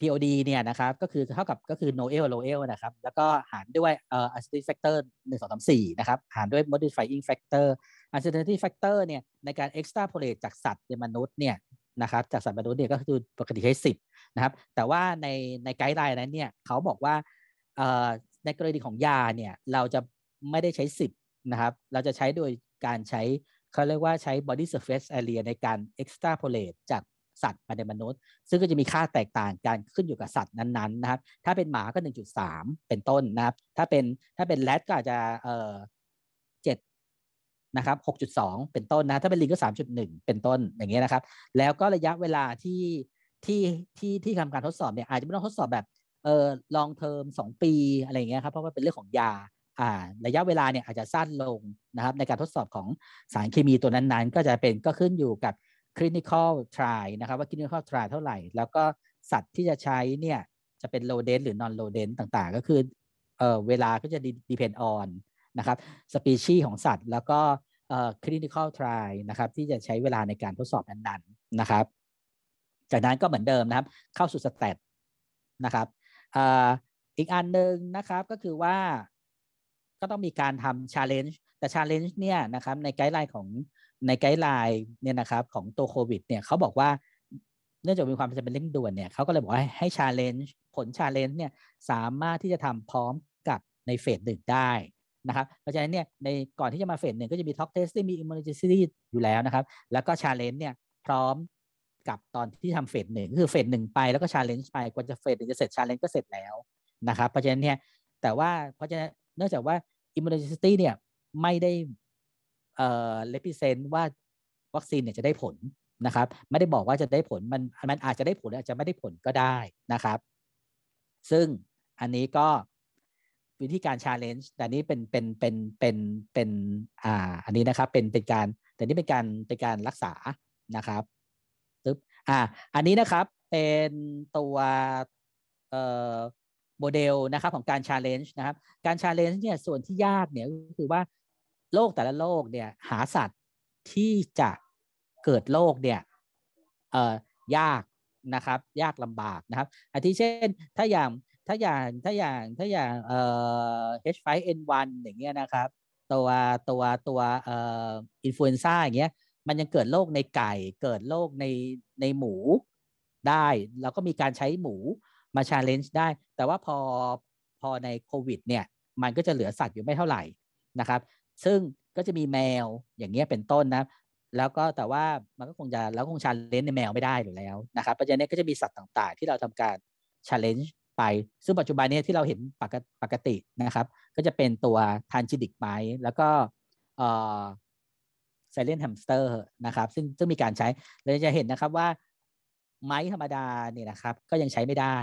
POD เนี่ยนะครับก็คือเท่ากับก็คือ Noel Lowell นะครับแล้วก็หารด้วยเ่ uncertainty factor 1 2 3 4นะครับหารด้วย modifying factor uncertainty factor เนี่ยในการ extrapolate จากสัตว์เป็นมนุษย์เนี่ยนะครับจากสัตว์มนุษย์เนี่ยก็คือปกติให้10นะครับแต่ว่าในในไกด์ไลน์นั้นเนี่ยเขาบอกว่าในกรณีของยาเนี่ยเราจะไม่ได้ใช้ 10นะครับเราจะใช้โดยการใช้เขาเรียกว่าใช้ body surface area ในการ extrapolate จากสัตว์ไปในมนุษย์ ซึ่งก็จะมีค่าแตกต่างกันขึ้นอยู่กับสัตว์นั้นๆนะครับ ถ้าเป็นหมาก็ 1.3 เป็นต้นนะครับถ้าเป็นถ้าเป็นแรดก็อาจจะเออเจ็ดนะครับ6.2 เป็นต้นนะถ้าเป็นลิงก็ 3.1 เป็นต้นอย่างเงี้ยนะครับ แล้วก็ระยะเวลาที่ที่ที่ที่ทำการทดสอบเนี่ยอาจจะไม่ต้องทดสอบแบบเออลองเทอมสองปีอะไรเงี้ยครับเพราะว่าเป็นเรื่องของยาอ่าระยะเวลาเนี่ยอาจจะสั้นลงนะครับในการทดสอบของสารเคมีตัวนั้นๆ ก็จะเป็นก็ขึ้นอยู่กับ clinical trial นะครับว่า clinical trial เท่าไหร่ แล้วก็สัตว์ที่จะใช้เนี่ยจะเป็น low dose หรือ non low dose ต่างๆ ก็คือ เออเวลาก็จะ depend on นะครับ species ของสัตว์แล้วก็เอ่อ clinical trial นะครับที่จะใช้เวลาในการทดสอบนั้นๆนะครับ จากนั้นก็เหมือนเดิมนะครับเข้าสู่สเตทนะครับอ่อีกอันหนึ่งนะครับก็คือว่าก็ต้องมีการทำ challenge แต่ challenge เนี่ยนะครับในไกด์ไลน์ของในไกด์ไลน์เนี่ยนะครับ ของตัวโควิดเนี่ยเขาบอกว่า เนื่องจากมีความจำเป็นเร่งด่วนเนี่ยเขาก็เลยบอกว่าให้ชาเลนจ์ผลชาเลนจ์เนี่ย สามารถที่จะทำพร้อมกับในเฟสหนึ่งได้นะครับเพราะฉะนั้นเนี่ยในก่อนที่จะมาเฟสหนึ่งก็จะมีท็อกเทสที่มีอิมมูนนจิซี้อยู่แล้วนะครับแล้วก็ชาเลนจ์เนี่ยพร้อมกับตอนที่ทำเฟสหนึ่งคือเฟสหนึ่งไปแล้วก็ชาเลนจ์ไปกว่าจะเฟสหนึ่งจะเสร็จชาเลนจ์ก็ เสร็จแล้วนะครับเพราะฉะนั้นเนี่ยแต่ว่าเพราะฉะนั้นเนื่องจากว่าอิมมูนิจิซี่เนี่ยไม่ได้เอ่อเลพิเซนต์ว่าวัคซีนเนี่ยจะได้ผลนะครับ ไม่ได้บอกว่าจะได้ผลมันมันอาจจะได้ผลอาจจะไม่ได้ผลก็ได้นะครับ ซึ่งอันนี้ก็วิธีการชาเลนจ์แต่นี้เป็นเป็นเป็นเป็นเป็นอ่าอันนี้นะครับเป็น เป็นการแต่นี่เป็นการเป็นการรักษานะครับซึ๊บอ่าอันนี้นะครับเป็นตัวเอ่อโมเดลนะครับของการชาเลนจ์นะครับการชาเลนจ์เนี่ยส่วนที่ยากเนี่ยก็คือว่าโลกแต่ละโลกเนี่ยหาสัตว์ที่จะเกิดโลกเนี่ยเอ่อยากนะครับ ยากลำบากนะครับอาทิเช่นถ้าอย่างถ้าอย่างถ้าอย่างถ้าอย่างเอ่อ H5N1 อย่างเงี้ยนะครับ ตัวตัวตัวเอ่ออินฟลูเอนซ่าอย่างเงี้ยมันยังเกิดโรคในไก่เกิดโรคในในหมูได้แล้วก็มีการใช้หมูมาชาเลนจ์ได้ แต่ว่าพอพอในโควิด เนี่ย มันก็จะเหลือสัตว์อยู่ไม่เท่าไหร่นะครับซึ่งก็จะมีแมวอย่างเงี้ยเป็นต้นนะ แล้วก็แต่ว่ามันก็คงจะแล้วคงชาเลนจ์ในแมวไม่ได้อยู่แล้วนะครับประจด็นนี้ก็จะมีสัตว์ต่าง ๆ ที่เราทำการชาเลนจ์ไป ซึ่งปัจจุบันนี้ที่เราเห็นปกปกตินะครับก็จะเป็นตัวทานจิดิกไม้แล้วก็เอ่อไซเลนแฮมสเตอร์นะครับ ซึ่งซึ่งมีการใช้เราจะเห็นนะครับว่า ไม้ธรรมดาเนี่ยนะครับ ก็ยังใช้ไม่ได้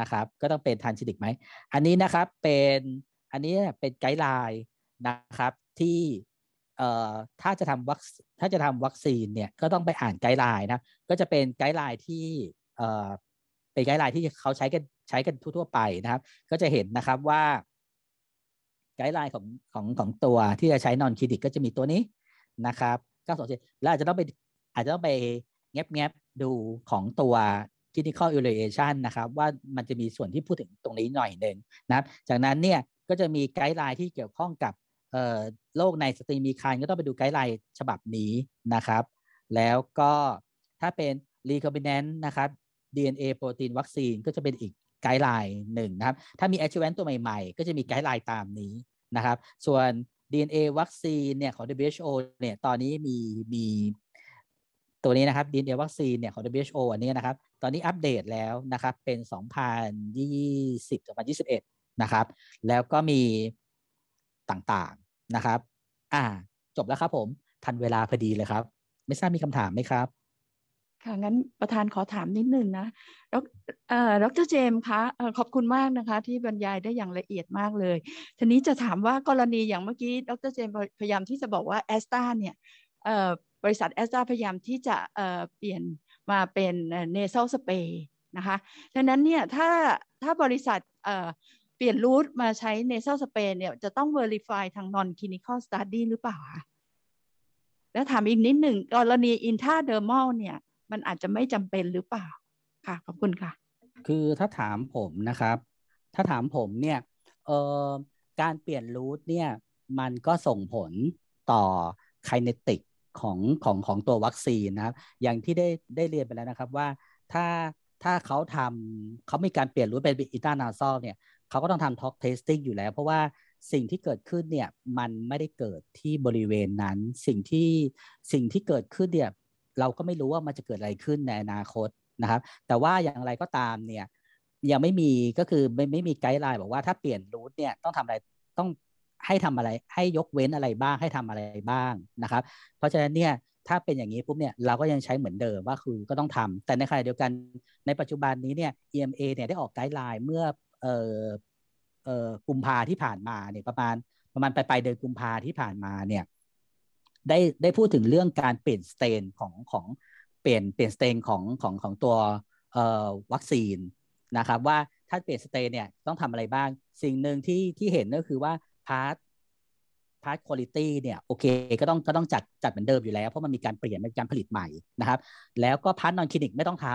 นะครับก็ต้องเป็นทานชิดิกไหมอันนี้นะครับเป็นอันนี้เป็นไกด์ไลน์นะครับที่ถ้าจะทำวัคถ้าจะทาวัคซีนเนี่ยก็ต้องไปอ่านไกด์ไลน์นะก็จะเป็นไกด์ไลน์ที่เป็นไกด์ไลน์ที่เขาใช้กันใช้กันทั่ว ๆไปนะครับ ก็จะเห็นนะครับว่าไกด์ไลน์ของของของตัวที่จะใช้นอนคลินิกก็จะมีตัวนี้นะครับ927แล้วอาจจะต้องไปอาจจะต้องไปแงบแงบดูของตัว clinical evaluation นะครับ ว่ามันจะมีส่วนที่พูดถึงตรงนี้หน่อยหนึ่งนะครับจากนั้นเนี่ยก็จะมีไกด์ไลน์ที่เกี่ยวข้องกับโรคในสตรีมีคันก็ต้องไปดูไกด์ไลน์ฉบับนี้นะครับ แล้วก็ถ้าเป็น recombinant นะครับ DNA โปรตีนวัคซีนก็จะเป็นอีกไกด์ไลน์หนึ่งนะครับ ถ้ามี adjuvant ตัวใหม่ๆ ก็จะมีไกด์ไลน์ตามนี้นะครับ ส่วน DNA วัคซีนเนี่ยของ WHO เนี่ยตอนนี้มีมี ตัวนี้นะครับ DNA วัคซีนเนี่ยของ WHO อันนี้นะครับตอนนี้อัปเดตแล้วนะครับ เป็น2020 2021นะครับแล้วก็มีต่างๆ นะครับ อ่า จบแล้วครับผม ทันเวลาพอดีเลยครับ ไม่ทราบมีคำถามไหมครับ ค่ะ งั้นประธานขอถามนิดนึงนะ ดรดรเจมคะขอบคุณมากนะคะที่บรรยายได้อย่างละเอียดมากเลย ทีนี้จะถามว่ากรณีอย่างเมื่อกี้ ดร เจมพยายามที่จะบอกว่าแอสตาเนี่ยบริษัทแอสตาพยายามที่จะเปลี่ยนมาเป็นเนเซลสเปย์นะคะดังนั้นเนี่ยถ้าถ้าบริษัทเปลี่ยนรูทมาใช้นเ s a l s สเปนเนี่ยจะต้อง verify ทาง non clinical study หรือเปล่าคะแล้วถามอีกนิดหนึ่งกรณี intradermal เนี่ยมันอาจจะไม่จำเป็นหรือเปล่า ค่ะ ขอบคุณค่ะ คือถ้าถามผมนะครับ ถ้าถามผมเนี่ยเอ่อการเปลี่ยนรูทเนี่ย มันก็ส่งผลต่อไคเนติกของของของตัววัคซีนนะครับอย่างที่ได้ได้เรียนไปแล้วนะครับว่าถ้าถ้าเขาทำเขามีการเปลี่ยนรูทเป็นอิน่านาซอลเนี่ยเขาก็ต้องทำท็อกเทสติ้งอยู่แล้ว เพราะว่าสิ่งที่เกิดขึ้นเนี่ยมันไม่ได้เกิดที่บริเวณนั้น สิ่งที่สิ่งที่เกิดขึ้นเนี่ยเราก็ไม่รู้ว่ามันจะเกิดอะไรขึ้นในอนาคตนะครับแต่ว่าอย่างไรก็ตามเนี่ยยังไม่มีก็คือไม่ไม่มีไกด์ไลน์บอกว่าถ้าเปลี่ยนรูทเนี่ยต้องทำอะไรต้องให้ทำอะไรให้ยกเว้นอะไรบ้างให้ทำอะไรบ้างนะครับ เพราะฉะนั้นเนี่ยถ้าเป็นอย่างนี้ปุ๊บเนี่ยเราก็ยังใช้เหมือนเดิมว่าคือก็ต้องทำแต่ในขณะเดียวกันในปัจจุบันนี้เนี่ย EMA เนี่ยได้ออกไกด์ไลน์เมื่อเอ่อเอ่อกุมภาที่ผ่านมาเนี่ยประมาณประมาณปลายปเดือนกุมภาที่ผ่านมาเนี่ยได้ได้พูดถึงเรื่องการเปลี่ยนสเตนของของเปลี่ยนเปลี่ยนสเตนของของของตัวเอ่อวัคซีนนะครับ ว่าถ้าเปลี่ยนสเตนเนี่ยต้องทำอะไรบ้างสิ่งหนึ่งที่ที่เห็นก็คือว่าพาร์ทพาร์ทคุณลิตี้เนี่ยโอเคก็ต้องก็ต้องจัดจัดเหมือนเดิมอยู่แล้วเพราะมันมีการเปลี่ยนมีการผลิตใหม่นะครับ แล้วก็พาร์ทนอนคลินิกไม่ต้องท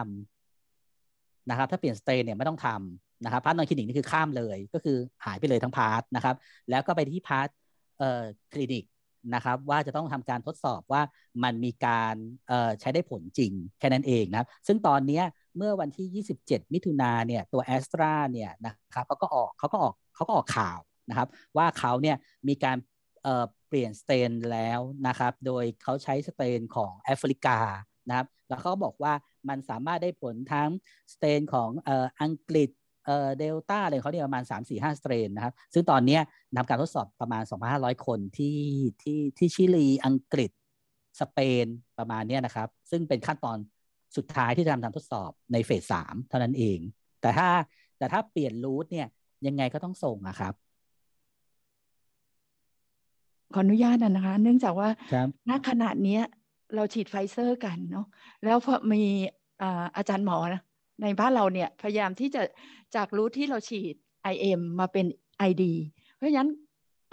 ำนะครับถ้าเปลี่ยนสเตนเนี่ยไม่ต้องทำนะครับพาร์ทนอนคลินิกนี่คือข้ามเลยก็คือหายไปเลยทั้งพาร์ทนะครับแล้วก็ไปที่พาร์ทเอ่อคลินิกนะครับว่าจะต้องทำการทดสอบว่ามันมีการเอ่อใช้ได้ผลจริงแค่นั้นเองนะครับซึ่งตอนนี้เมื่อวันที่ 27 มิถุนาเนี่ยตัวแอสตราเนี่ยนะครับเขาก็ออกเขาก็ออกเขาก็ออกข่าวนะครับว่าเขาเนี่ยมีการเอ่อเปลี่ยนสเตนแล้วนะครับโดยเขาใช้สเตนของแอฟริกานะครับแล้วเขาบอกว่ามันสามารถได้ผลทั้งสเตนของออังกฤษเอ่อเดลต้าอะไรเขาเนี่ยประมาณ 3 4 5สเตรนนะครับ ซึ่งตอนนี้นำการทดสอบประมาณ 2,500 คนที่ที่ที่ชิลีอังกฤษสเปนประมาณนี้นะครับ ซึ่งเป็นขั้นตอนสุดท้ายที่จะทำการทดสอบในเฟสสามเท่านั้นเอง แต่ถ้าแต่ถ้าเปลี่ยนรูทเนี่ยยังไงก็ต้องส่งนะครับ ขออนุญาตนะคะ เนื่องจากว่าณขณะนี้เราฉีดไฟเซอร์กันเนาะแล้วพอมีอาจารย์หมอนะในบ้านเราเนี่ย พยายามที่จะจากรู้ที่เราฉีด IM มาเป็น ID เพราะฉะนั้น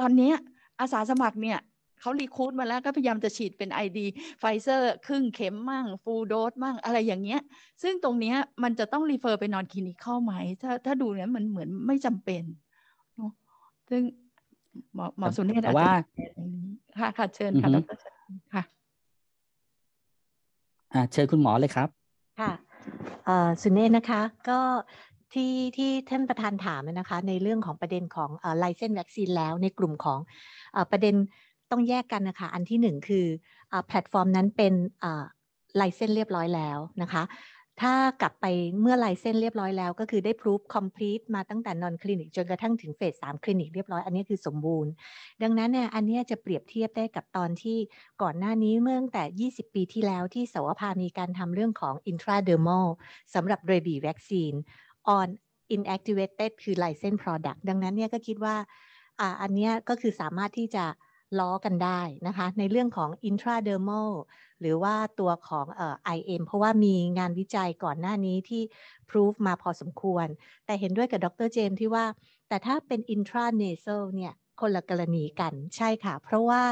ตอนนี้อาสาสมัครเนี่ย เขารีคูดมาแล้ว ก็พยายามจะฉีดเป็น ID ไฟเซอร์ครึ่งเข็มมั่งฟูลโดสมั่งอะไรอย่างเงี้ย ซึ่งตรงเนี้ยมันจะต้องรีเฟอร์ไปนอนคลินิกเข้าไหม ถ้าถ้าดูเนี้ยมันเหมือนไม่จำเป็น ซึ่งหมอหมอสุเนศแต่ว่าค่ะค่ะเชิญค่ะค่ะ อ่าเชิญคุณหมอเลยครับ ค่ะสุเนศนะคะก็ที่ที่ท่านประธานถามนะคะ ในเรื่องของประเด็นของไลเซนวัคซีนแล้วในกลุ่มของประเด็นต้องแยกกันนะคะ อันที่หนึ่งคือแพลตฟอร์มนั้นเป็นไลเซนเรียบร้อยแล้วนะคะถ้ากลับไปเมื่อลายเส้นเรียบร้อยแล้วก็คือได้ proof complete มาตั้งแต่นอนคลินิกจนกระทั่งถึงเฟสสามคลินิกเรียบร้อยอันนี้คือสมบูรณ์ ดังนั้นเนี่ยอันนี้จะเปรียบเทียบได้กับตอนที่ก่อนหน้านี้เมื่อแต่ 20 ปีที่แล้วที่สวภามีการทำเรื่องของ intradermal สำหรับเรบีวัคซีน on inactivated คือลายเส้น product ดังนั้นเนี่ยก็คิดว่า อ่าอันนี้ก็คือสามารถที่จะล้อกันได้นะคะ ในเรื่องของ intradermal หรือว่าตัวของเอ่อ IM เพราะว่ามีงานวิจัยก่อนหน้านี้ที่ proof มาพอสมควร แต่เห็นด้วยกับดรเจมที่ว่าแต่ถ้าเป็น intranasal เนี่ย คนละกรณีกันใช่ค่ะ เพราะว่า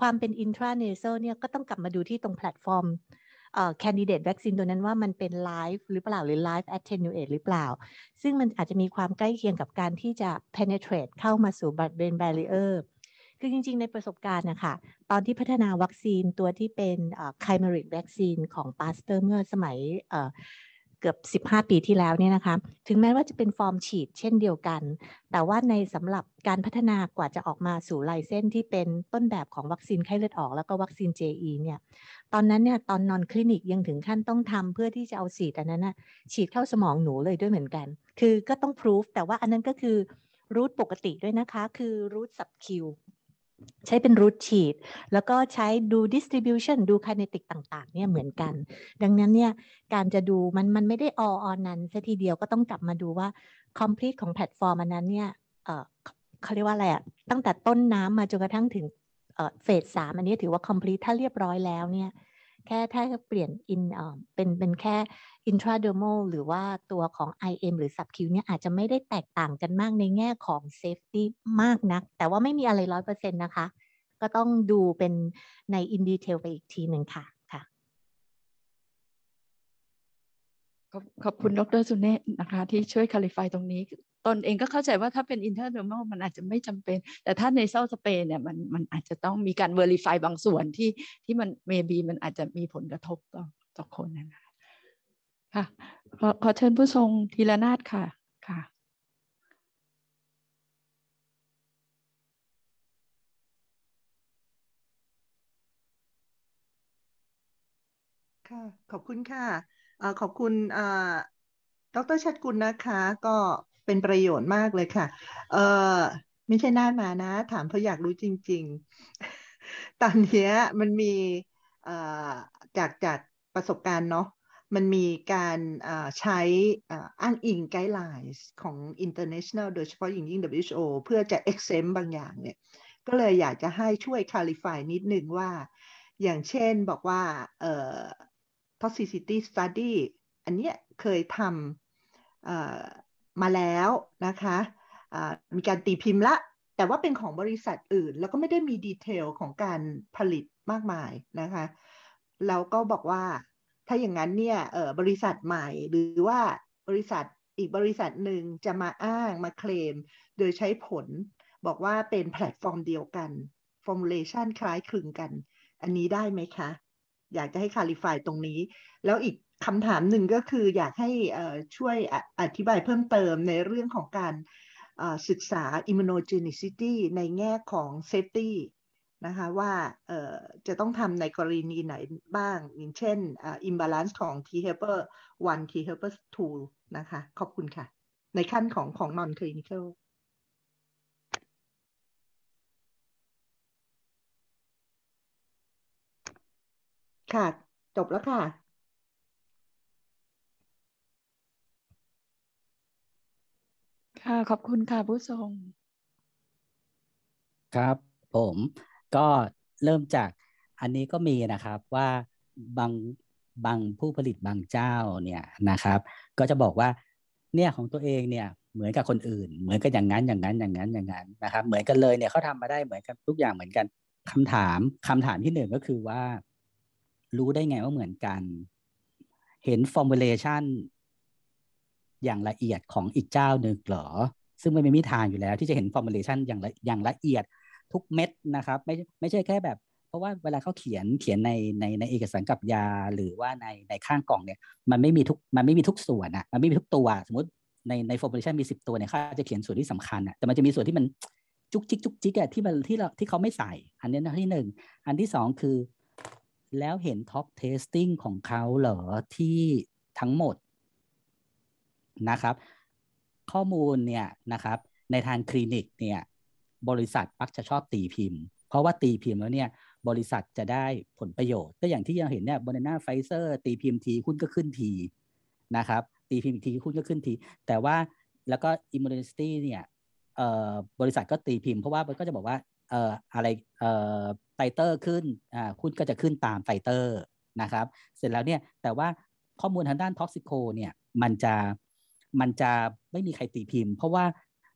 ความเป็น intranasal เนี่ย ก็ต้องกลับมาดูที่ตรงแพลตฟอร์มแคนดิเดตวัคซีนตัวนั้นว่ามันเป็นไลฟ์หรือเปล่าหรือไลฟ์แอ t เทนูเอทหรือเปล่า ซึ่งมันอาจจะมีความใกล้เคียงกับการที่จะ penetrate เข้ามาสู่ blood brain barrier คือจริงๆ ในประสบการณ์นะคะตอนที่พัฒนาวัคซีนตัวที่เป็นไคลเมริกวัคซีนของปาสเตอร์เมื่อสมัยเกือบ 15 ปีที่แล้วเนี่ยนะคะ ถึงแม้ว่าจะเป็นฟอร์มฉีดเช่นเดียวกัน แต่ว่าในสำหรับการพัฒนากว่าจะออกมาสู่ลายเส้นที่เป็นต้นแบบของวัคซีนไข้เลือดออก แล้วก็วัคซีน JE เนี่ย ตอนนั้นเนี่ยตอนนอนคลินิกยังถึงขั้นต้องทำเพื่อที่จะเอาสีดอันนั้นนะฉีดเข้าสมองหนูเลยด้วยเหมือนกัน คือก็ต้องพิสูจแต่ว่าอันนั้นก็คือรูทปกติด้วยนะคะ คือรูทสับคิวใช้เป็นรูทฉีดแล้วก็ใช้ดูดิสติบิวชันดูคานติกต่างๆเนี่ยเหมือนกัน ดังนั้นเนี่ยการจะดูมันมันไม่ได้ออออนนั้นซะทีเดียวก็ต้องกลับมาดูว่าคอมพลีทของแพลตฟอร์มอันนั้นเนี่ย เออเขาเรียกว่าอะไรอะตั้งแต่ต้นน้ำมาจนกระทั่งถึงเฟสสามอันนี้ถือว่าคอมพลีทถ้าเรียบร้อยแล้วเนี่ยแค่ถ้าเปลี่ยนินเป็นเป็นแค่ intradermal หรือว่าตัวของ IM หรือ subq เนี่ยอาจจะไม่ได้แตกต่างกันมากในแง่ของ safety มากนักแต่ว่าไม่มีอะไรร้อยเปอร์เซ็นต์นะคะ ก็ต้องดูเป็นใน in detail ไปอีกทีหนึ่งค่ะค่ะขอบขอบคุณดรสุเนศนะคะที่ช่วย clarify ตรงนี้ตนเองก็เข้าใจว่าถ้าเป็น internal มันอาจจะไม่จำเป็น แต่ถ้าในเซลสเปนเนี่ยมันมันอาจจะต้องมีการ verify บางส่วนที่ที่มัน maybe มันอาจจะมีผลกระทบต่อต่อคนนะคะค่ะขอขอเชิญผู้ทรงธีรนาถค่ะ ค่ะ ค่ะ ขอบคุณค่ะ ขอบคุณดรชัดกุลนะคะ ก็เป็นประโยชน์มากเลยค่ะ เออไม่ใช่น่ามานะ ถามเพราะอยากรู้จริงๆ ตอนนี้มันมี จากจากประสบการณ์เนาะมันมีการใช้อ้างอิงไกด์ไลน์ของ international โดยเฉพาะอย่างยิ่ง WHO เพื่อจะ exempt บางอย่างเนี่ย ก็เลยอยากจะให้ช่วย clarify นิดนึงว่า อย่างเช่นบอกว่า toxicity study อันเนี้ยเคยทำมาแล้วนะคะมีการตีพิมพ์ละ แต่ว่าเป็นของบริษัทอื่นแล้วก็ไม่ได้มีดีเทลของการผลิตมากมายนะคะแล้วก็บอกว่าถ้าอย่างนั้นเนี่ย เออบริษัทใหม่ หรือว่าบริษัท อีกบริษัทหนึ่งจะมาอ้าง มาเคลม โดยใช้ผล บอกว่าเป็นแพลตฟอร์มเดียวกัน ฟอร์มูลเลชันคล้ายคลึงกัน อันนี้ได้ไหมคะ อยากจะให้คาลิฟายตรงนี้ แล้วอีกคำถามหนึ่งก็คืออยากให้ช่วยอธิบายเพิ่มเติมในเรื่องของการศึกษา immunogenicity ในแง่ของ safety นะคะว่าจะต้องทำในกรณีไหนบ้าง อย่างเช่น imbalance ของ T helper 1 T helper 2นะคะ ขอบคุณค่ะ ในขั้นของของ non clinical ค่ะ จบแล้วค่ะ ค่ะ ขอบคุณค่ะผู้ทรง ครับผมก็เริ่มจากอันนี้ก็มีนะครับว่าบางบางผู้ผลิตบางเจ้าเนี่ยนะครับ ก็จะบอกว่า เนี่ยของตัวเองเนี่ยเหมือนกับคนอื่น เหมือนกันอย่างนั้นอย่างนั้น อย่างนั้น อย่างนั้นนะครับเหมือนกันเลยเนี่ยเขาทำมาได้เหมือนกันทุกอย่างเหมือนกันคำถามคำถามที่หนึ่งก็คือว่า รู้ได้ไงว่าเหมือนกัน เห็นฟอร์มูลเลชันอย่างละเอียดของอีกเจ้าหนึ่งหรอ ซึ่งมไม่มีทางอยู่แล้ว ที่จะเห็นฟอร์มูลเลชันอย่างละอย่างละเอียดทุกเม็ดนะครับ ไม่ไม่ใช่แค่แบบเพราะว่าเวลาเขาเขียนเขียนใน ในในเอกสารกับยาหรือว่าในในข้างกล่องเนี่ยมันไม่มีทุกมันไม่มีทุกส่วนอ่ะมันไม่มีทุกตัวสมมติในในฟอร์มูลชันมีสิบตัวเนี่ยเขาจะเขียนส่วนที่สำคัญอ่ะแต่มันจะมีส่วนที่มันจุกจิกจุกจิกอะที่มันที่เราที่เขาไม่ใส่ อันนี้นะที่หนึ่งอันที่สองคือแล้วเห็นท็อปเทสติ้งของเขาเหรอที่ทั้งหมดนะครับ ข้อมูลเนี่ยนะครับ ในทางคลินิกเนี่ยบริษัทมักจะชอบตีพิมพ์ เพราะว่าตีพิมพ์แล้วเนี่ยบริษัทจะได้ผลประโยชน์ก็อย่างที่ยังเห็นเนี่ยบรินนาไฟเซอร์ตีพิมพ์ทีหุ้นก็ขึ้นที นะครับ ตีพิมพ์ทีหุ้นก็ขึ้นที แต่ว่าแล้วก็อิมมูเนสตี้เนี่ยบริษัทก็ตีพิมพ์ เพราะว่ามันก็จะบอกว่าเอ่ออะไรเอ่อไตเตอร์ขึ้นอ่าคุณก็จะขึ้นตามไตเตอร์นะครับเสร็จแล้วเนี่ยแต่ว่าข้อมูลทางด้านท็อกซิโคเนี่ยมันจะมันจะไม่มีใครตีพิมพ์เพราะว่า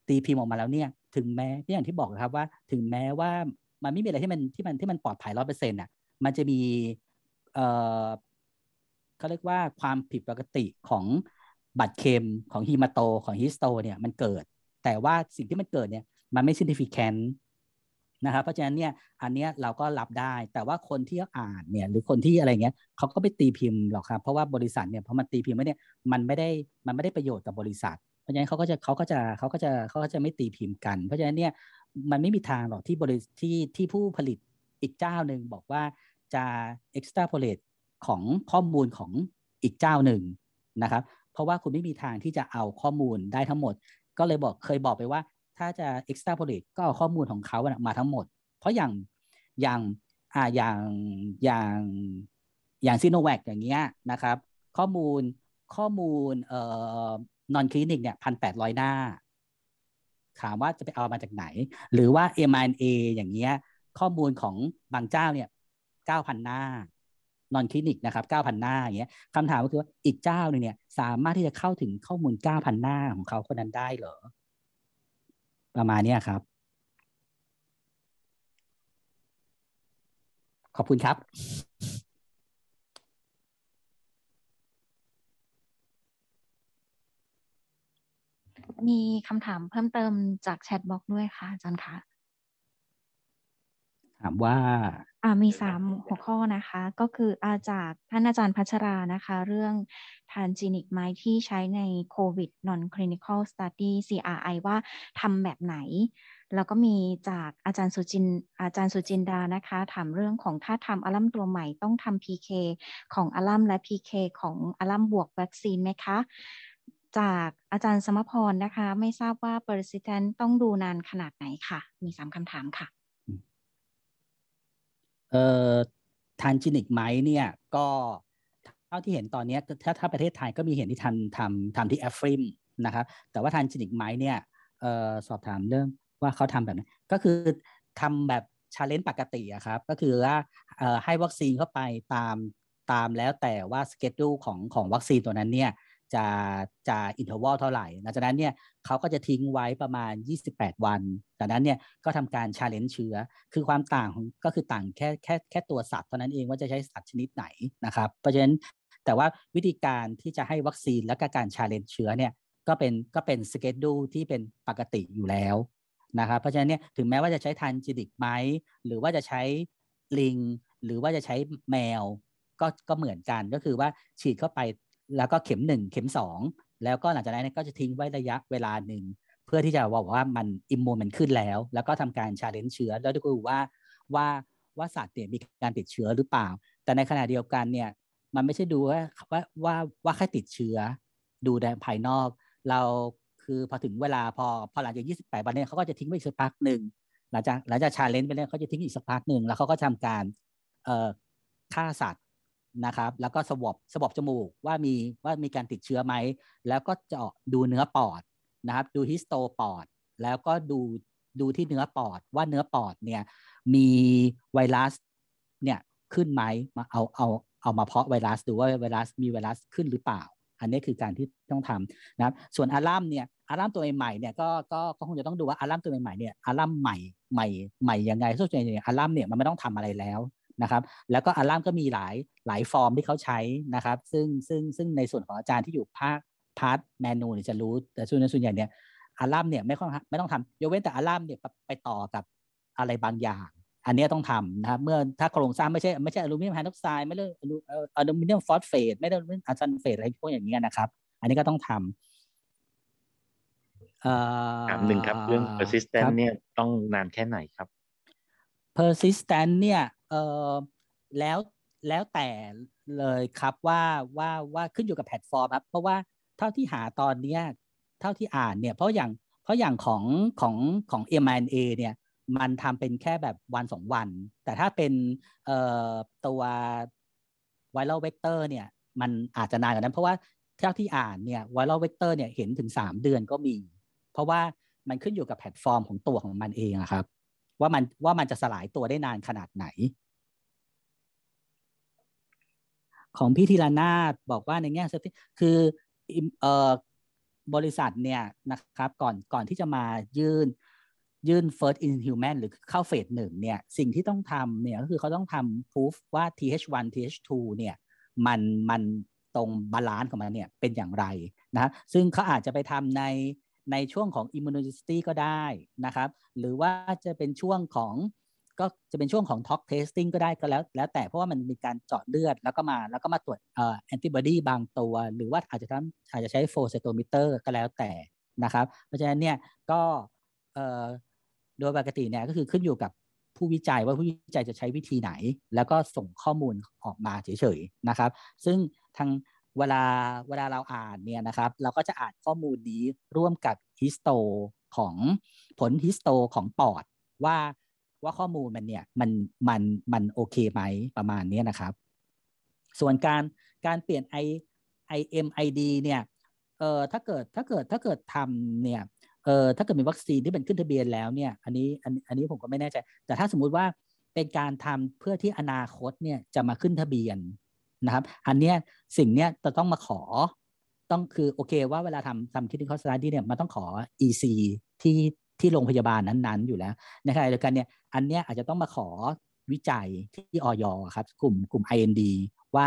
ตีพิมพ์ออกมาแล้วเนี่ยถึงแม้ที่อย่างที่บอกครับว่าถึงแม้ว่ามันไม่มีอะไรที่มันที่มันที่มันปลอดภัยร้อยเปอร์เซ็นต์อ่ะมันจะมี เอ่อเขาเรียกว่าความผิดปกติของบัตรเคมของฮีมาโตของฮิสโตเนี่ยมันเกิดแต่ว่าสิ่งที่มันเกิดเนี่ยมันไม่ซิน n ิฟิแคนนะครับเพราะฉะนั้นเนี่ยอันเนี้ยเราก็รับได้แต่ว่าคนที่อ่านเนี่ยหรือคนที่อะไรเงี้ยเขาก็ไปตีพิมพ์หรอกครับ เพราะว่าบริษัทเนี่ยพอมันตีพิมพ์ไว้เนี่ยมันไม่ได้มันไม่ได้ประโยชน์กับบริษัทเพราะฉะนั้นเขาก็จะเขาก็จะเขาก็จะเขาก็จะไม่ตีพิมพ์กัน เพราะฉะนั้นเนี่ยมันไม่มีทางหรอกที่บริที่ ที่ผู้ผลิตอีกเจ้าหนึ่งบอกว่าจะ extrapolate ของข้อมูลของอีกเจ้าหนึ่งนะครับ เพราะว่าคุณไม่มีทางที่จะเอาข้อมูลได้ทั้งหมด ก็เลยบอกเคยบอกไปว่า ถ้าจะ extrapolate ก็เอาข้อมูลของเขามาทั้งหมด เพราะอย่างอย่างอ่าอย่างอย่างอย่างซีโนแวคอย่างเงี้ยนะครับ ข้อมูลข้อมูลเอ่อนอนคลินิกเนี่ยพันแปดร้อยหน้า ถามว่าจะไปเอามาจากไหน หรือว่า m อ a อย่างเงี้ย ข้อมูลของบางเจ้าเนี่ยเก้าพันหน้า นอนคลินิกนะครับเก้าพันหน้าอย่างเงี้ยคำถามก็คือว่าอีกเจ้าหนึ่งเนี่ย สามารถที่จะเข้าถึงข้อมูลเก้าพันหน้าของเขาคนนั้นได้เหรอ ประมาณนี้ครับ ขอบคุณครับมีคำถามเพิ่มเติมจากแชทบล็อกด้วยค่ะอาจารย์คะถามว่าอ่ามีสามหัวข้อนะคะ ก็คืออาจากท่านอาจารย์พัชรานะคะ เรื่องทานจีนิกไม้ที่ใช้ในโควิด non clinical study CRI ว่าทำแบบไหน แล้วก็มีจากอาจารย์สุจินอาจารย์สุจินดานะคะ ถามเรื่องของถ้าทำอัลัมตัวใหม่ต้องทำ PK ของอัลัมและ PK ของอัลัมบวกวัคซีนไหมคะจากอาจารย์สมพรนะคะ ไม่ทราบว่า persistent ต้องดูนานขนาดไหนค่ะ มีสามคำถามค่ะเอ่อทานจินิกไหมเนี่ยก็ เท่าที่เห็นตอนนี้ถ้าถ้าประเทศไทยก็มีเห็นที่ทันทำทำที่แอฟริมนะครับแต่ว่าทานจินิกไหมเนี่ยเอ่อสอบถามเรื่องว่าเขาทำแบบไหนก็คือทำแบบชาเลนจ์ปกติอะครับก็คือว่าให้วัคซีนเข้าไปตามตามแล้วแต่ว่าสเกจดูของของวัคซีนตัวนั้นเนี่ยจะจะอินเทอร์วัลเท่าไหร่หลังจากนั้นเนี่ยเขาก็จะทิ้งไว้ประมาณ 28 วัน จากนั้นเนี่ยก็ทำการชาเลนจ์เชื้อ คือความต่างของก็คือต่างแค่แค่แค่ตัวสัตว์ เท่านั้นเองว่าจะใช้สัตว์ชนิดไหน นะครับ เพราะฉะนั้นแต่ว่าวิธีการที่จะให้วัคซีนและการชาเลนจ์เชื้อเนี่ยก็เป็นก็เป็นสเกจดูที่เป็นปกติอยู่แล้วนะครับ เพราะฉะนั้นเนี่ยถึงแม้ว่าจะใช้ทานจิดิกไหมหรือว่าจะใช้ลิง หรือว่าจะใช้แมวก็ก็เหมือนกันก็คือว่าฉีดเข้าไปแล้วก็เข็มหนึ่งเข็มสองแล้วก็หลังจากนั้นก็จะทิ้งไว้ระยะเวลาหนึ่ง เพื่อที่จะบอกว่ามันอิมมูนมันขึ้นแล้ว แล้วก็ทำการชาเลนจ์เชื้อ แล้วดูว่าว่าว่าสัตว์เนี่ยมีการติดเชื้อหรือเปล่า แต่ในขณะเดียวกันเนี่ยมันไม่ใช่ดูว่าว่าว่าว่าแค่ติดเชื้อ ดูแตภายนอก เราคือพอถึงเวลาพอพอหลังจาก28วันเนี่ยเขาก็จะทิ้งไว้สักพักหนึ่งหลังจากหลังจากชาเลนจ์ไปเนี่ยเขาจะทิ้งอีกสักพักหนึ่ง แล้วเขาก็ทำการเอ่อฆ่าสัตว์นะครับแล้วก็สวบสวบจมูกว่ามีว่ามีการติดเชื้อไหมแล้วก็เจาะดูเนื้อปอดนะครับดูฮิสโตปอดแล้วก็ดู ดูที่เนื้อปอดว่าเนื้อปอดเนี่ยมีไวรัสเนี่ยขึ้นไหมมาเอาเอาเอามาเพาะไวรัสดูว่าไวรัสมีไวรัสขึ้นหรือเปล่า อันนี้คือการที่ต้องทำนะครับส่วนอารามเนี่ยอารามตัวใหม่ๆเนี่ยก็ก็คงจะต้องดูว่าอารามตัวใหม่ๆเนี่ยอารามใหม่ใหม่ใหม่ยังไงส่วนใหญ่อารามเนี่ยมันไม่ต้องทำอะไรแล้วนะครับแล้วก็อัลลามก็มีหลายหลายฟอร์มที่เขาใช้นะครับ ซึ่งซึ่งซึ่งในส่วนของอาจารย์ที่อยู่ภาคพาร์ทแมนูเนี่ยจะรู้ แต่ส่วนส่วนใหญ่เนี่ยอัลลามเนี่ยไม่ต้องไม่ต้องทำยกเว้นแต่อัลลามเนี่ยไปต่อกับอะไรบางอย่าง อันนี้ต้องทำนะครับ เมื่อถ้าโครงสร้างไม่ใช่ ไม่ใช่อลูมิเนียมไฮดรอกไซด์ไม่ใช่อลูมิเนียมฟอสเฟตไม่ได้อลูมิเนียมอะซัลเฟตอะไรพวกอย่างเงี้ยนะครับ อันนี้ก็ต้องทำถามหนึ่งครับ เรื่อง persistent เนี่ยต้องนานแค่ไหนครับ persistent เนี่ยแล้วแล้วแต่เลยครับว่าว่าว่าขึ้นอยู่กับแพลตฟอร์มครับ เพราะว่าเท่าที่หาตอนเนี้ยเท่าที่อ่านเนี่ยเพราะอย่างเพราะอย่างของของของ m อ a เนี่ยมันทำเป็นแค่แบบวันสองวัน แต่ถ้าเป็นตัวไวรัลเวกเตอร์เนี่ยมันอาจจะนานกว่านั้น เพราะว่าเท่าที่อ่านเนี่ยไวรัลเวกเตอร์เนี่ยเห็นถึงสามเดือนก็มี เพราะว่ามันขึ้นอยู่กับแพลตฟอร์มของตัวของมันเองครับว่ามันว่ามันจะสลายตัวได้นานขนาดไหนของพี่ธีรนาถบอกว่าในแง่เซฟตี้คืออบริษัทเนี่ยนะครับก่อนก่อนที่จะมายื่น ยื่น first in human หรือเข้าเฟสหนึ่งเนี่ย สิ่งที่ต้องทำเนี่ยก็คือเขาต้องทำ proof ว่า th1 th2 เนี่ย มันมันตรงบาลานซ์ของมันเนี่ย เป็นอย่างไรนะซึ่งเขาอาจจะไปทำในในช่วงของ immunogenicity ก็ได้นะครับ หรือว่าจะเป็นช่วงของก็จะเป็นช่วงของท็อกเทสติ้งก็ได้ก็แล้ว แล้วแต่เพราะว่ามันมีการเจาะเลือด แล้วก็มาแล้วก็มาตรวจแอนติบอดีบางตัว หรือว่าอาจจะทำอาจจะใช้โฟเซโตมิเตอร์ก็แล้วแต่นะครับ เพราะฉะนั้นเนี่ยก็เอ่อโดยปกติเนี่ยก็คือขึ้นอยู่กับผู้วิจัยว่าผู้วิจัยจะใช้วิธีไหน แล้วก็ส่งข้อมูลออกมาเฉยๆนะครับ ซึ่งทางเวลาเวลาเราอ่านเนี่ยนะครับ เราก็จะอ่านข้อมูลนี้ร่วมกับฮิสโตของผลฮิสโตของปอดว่าว่าข้อมูลมันเนี่ยมันมันมันโอเคไหมประมาณนี้นะครับ ส่วนการการเปลี่ยน i i m i d เนี่ยเออถ้าเกิดถ้าเกิดถ้าเกิดทำเนี่ยเออถ้าเกิดมีวัคซีนที่เป็นขึ้นทะเบียนแล้วเนี่ยอันนี้อันอันนี้ผมก็ไม่แน่ใจ แต่ถ้าสมมุติว่าเป็นการทำเพื่อที่อนาคตเนี่ยจะมาขึ้นทะเบียนนะครับอันเนี้ยสิ่งเนี้ยจะต้องมาขอต้องคือ โอเคว่าเวลาทำทำคิดถึงข้อสตาร์ดี้เนี่ยมันต้องขอ EC ที่ที่โรงพยาบาลนั้นๆอยู่แล้วะนรับเดียวกันเนี่ยอันเนี้ยอาจจะต้องมาขอวิจัยที่ออยครับกลุ่มกลุ่ม IND ว่า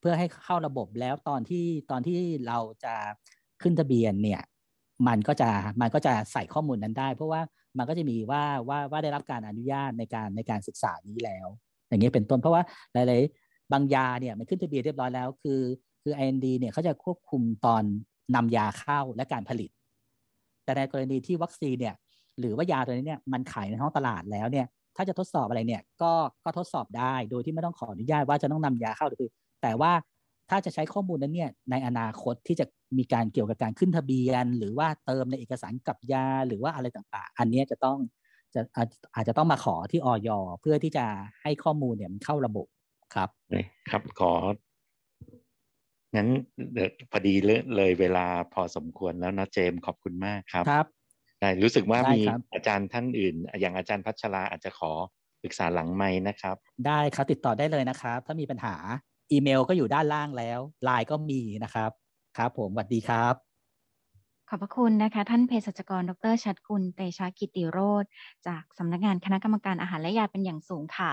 เพื่อให้เข้าระบบแล้วตอนที่ตอนที่เราจะขึ้นทะเบียนเนี่ยมันก็จะมันก็จะใส่ข้อมูลนั้นได้ เพราะว่ามันก็จะมีว่าว่าว่าได้รับการอนุญาตในการในการศึกษานี้แล้ว อย่างเงี้ยเป็นต้นเพราะว่าหลายๆ บางยาเนี่ยมันขึ้นทะเบียนเรียบร้อยแล้วคือ คือ IND เนี่ยเขาจะควบคุมตอนนำยาเข้าและการผลิตแต่ในกรณีที่วัคซีนเนี่ยหรือว่ายาตัวนี้เนี่ยมันขายในท้องตลาดแล้วเนี่ยถ้าจะทดสอบอะไรเนี่ยก็ก็ทดสอบได้โดยที่ไม่ต้องขออนุญาตว่าจะต้องนำยาเข้าหรือ แต่ว่าถ้าจะใช้ข้อมูลนั้นเนี่ยในอนาคตที่จะมีการเกี่ยวกับการขึ้นทะเบียน หรือว่าเติมในเอกสารกับยาหรือว่าอะไรต่างๆ อันนี้จะต้องจะอาจจะต้องมาขอที่ออยเพื่อที่จะให้ข้อมูลเนี่ยมันเข้าระบบครับครับของั้นพอดีเลยเวลาพอสมควรแล้วนะเจมขอบคุณมากครับ ครับได้รู้สึกว่ามีอาจารย์ท่านอื่น อย่างอาจารย์พัชรา อาจจะขอปรึกษาหลังไหมนะครับ ได้ครับ ติดต่อได้เลยนะครับ ถ้ามีปัญหาอีเมลก็อยู่ด้านล่างแล้วไลน์ก็มีนะครับ ครับผมสวัสดีครับ ขอบพระคุณนะคะ ท่านเภสัชกรดร ชัดคุณเตชะกิติโรธจากสำนักงานคณะกรรมการอาหารและยาเป็นอย่างสูงค่ะ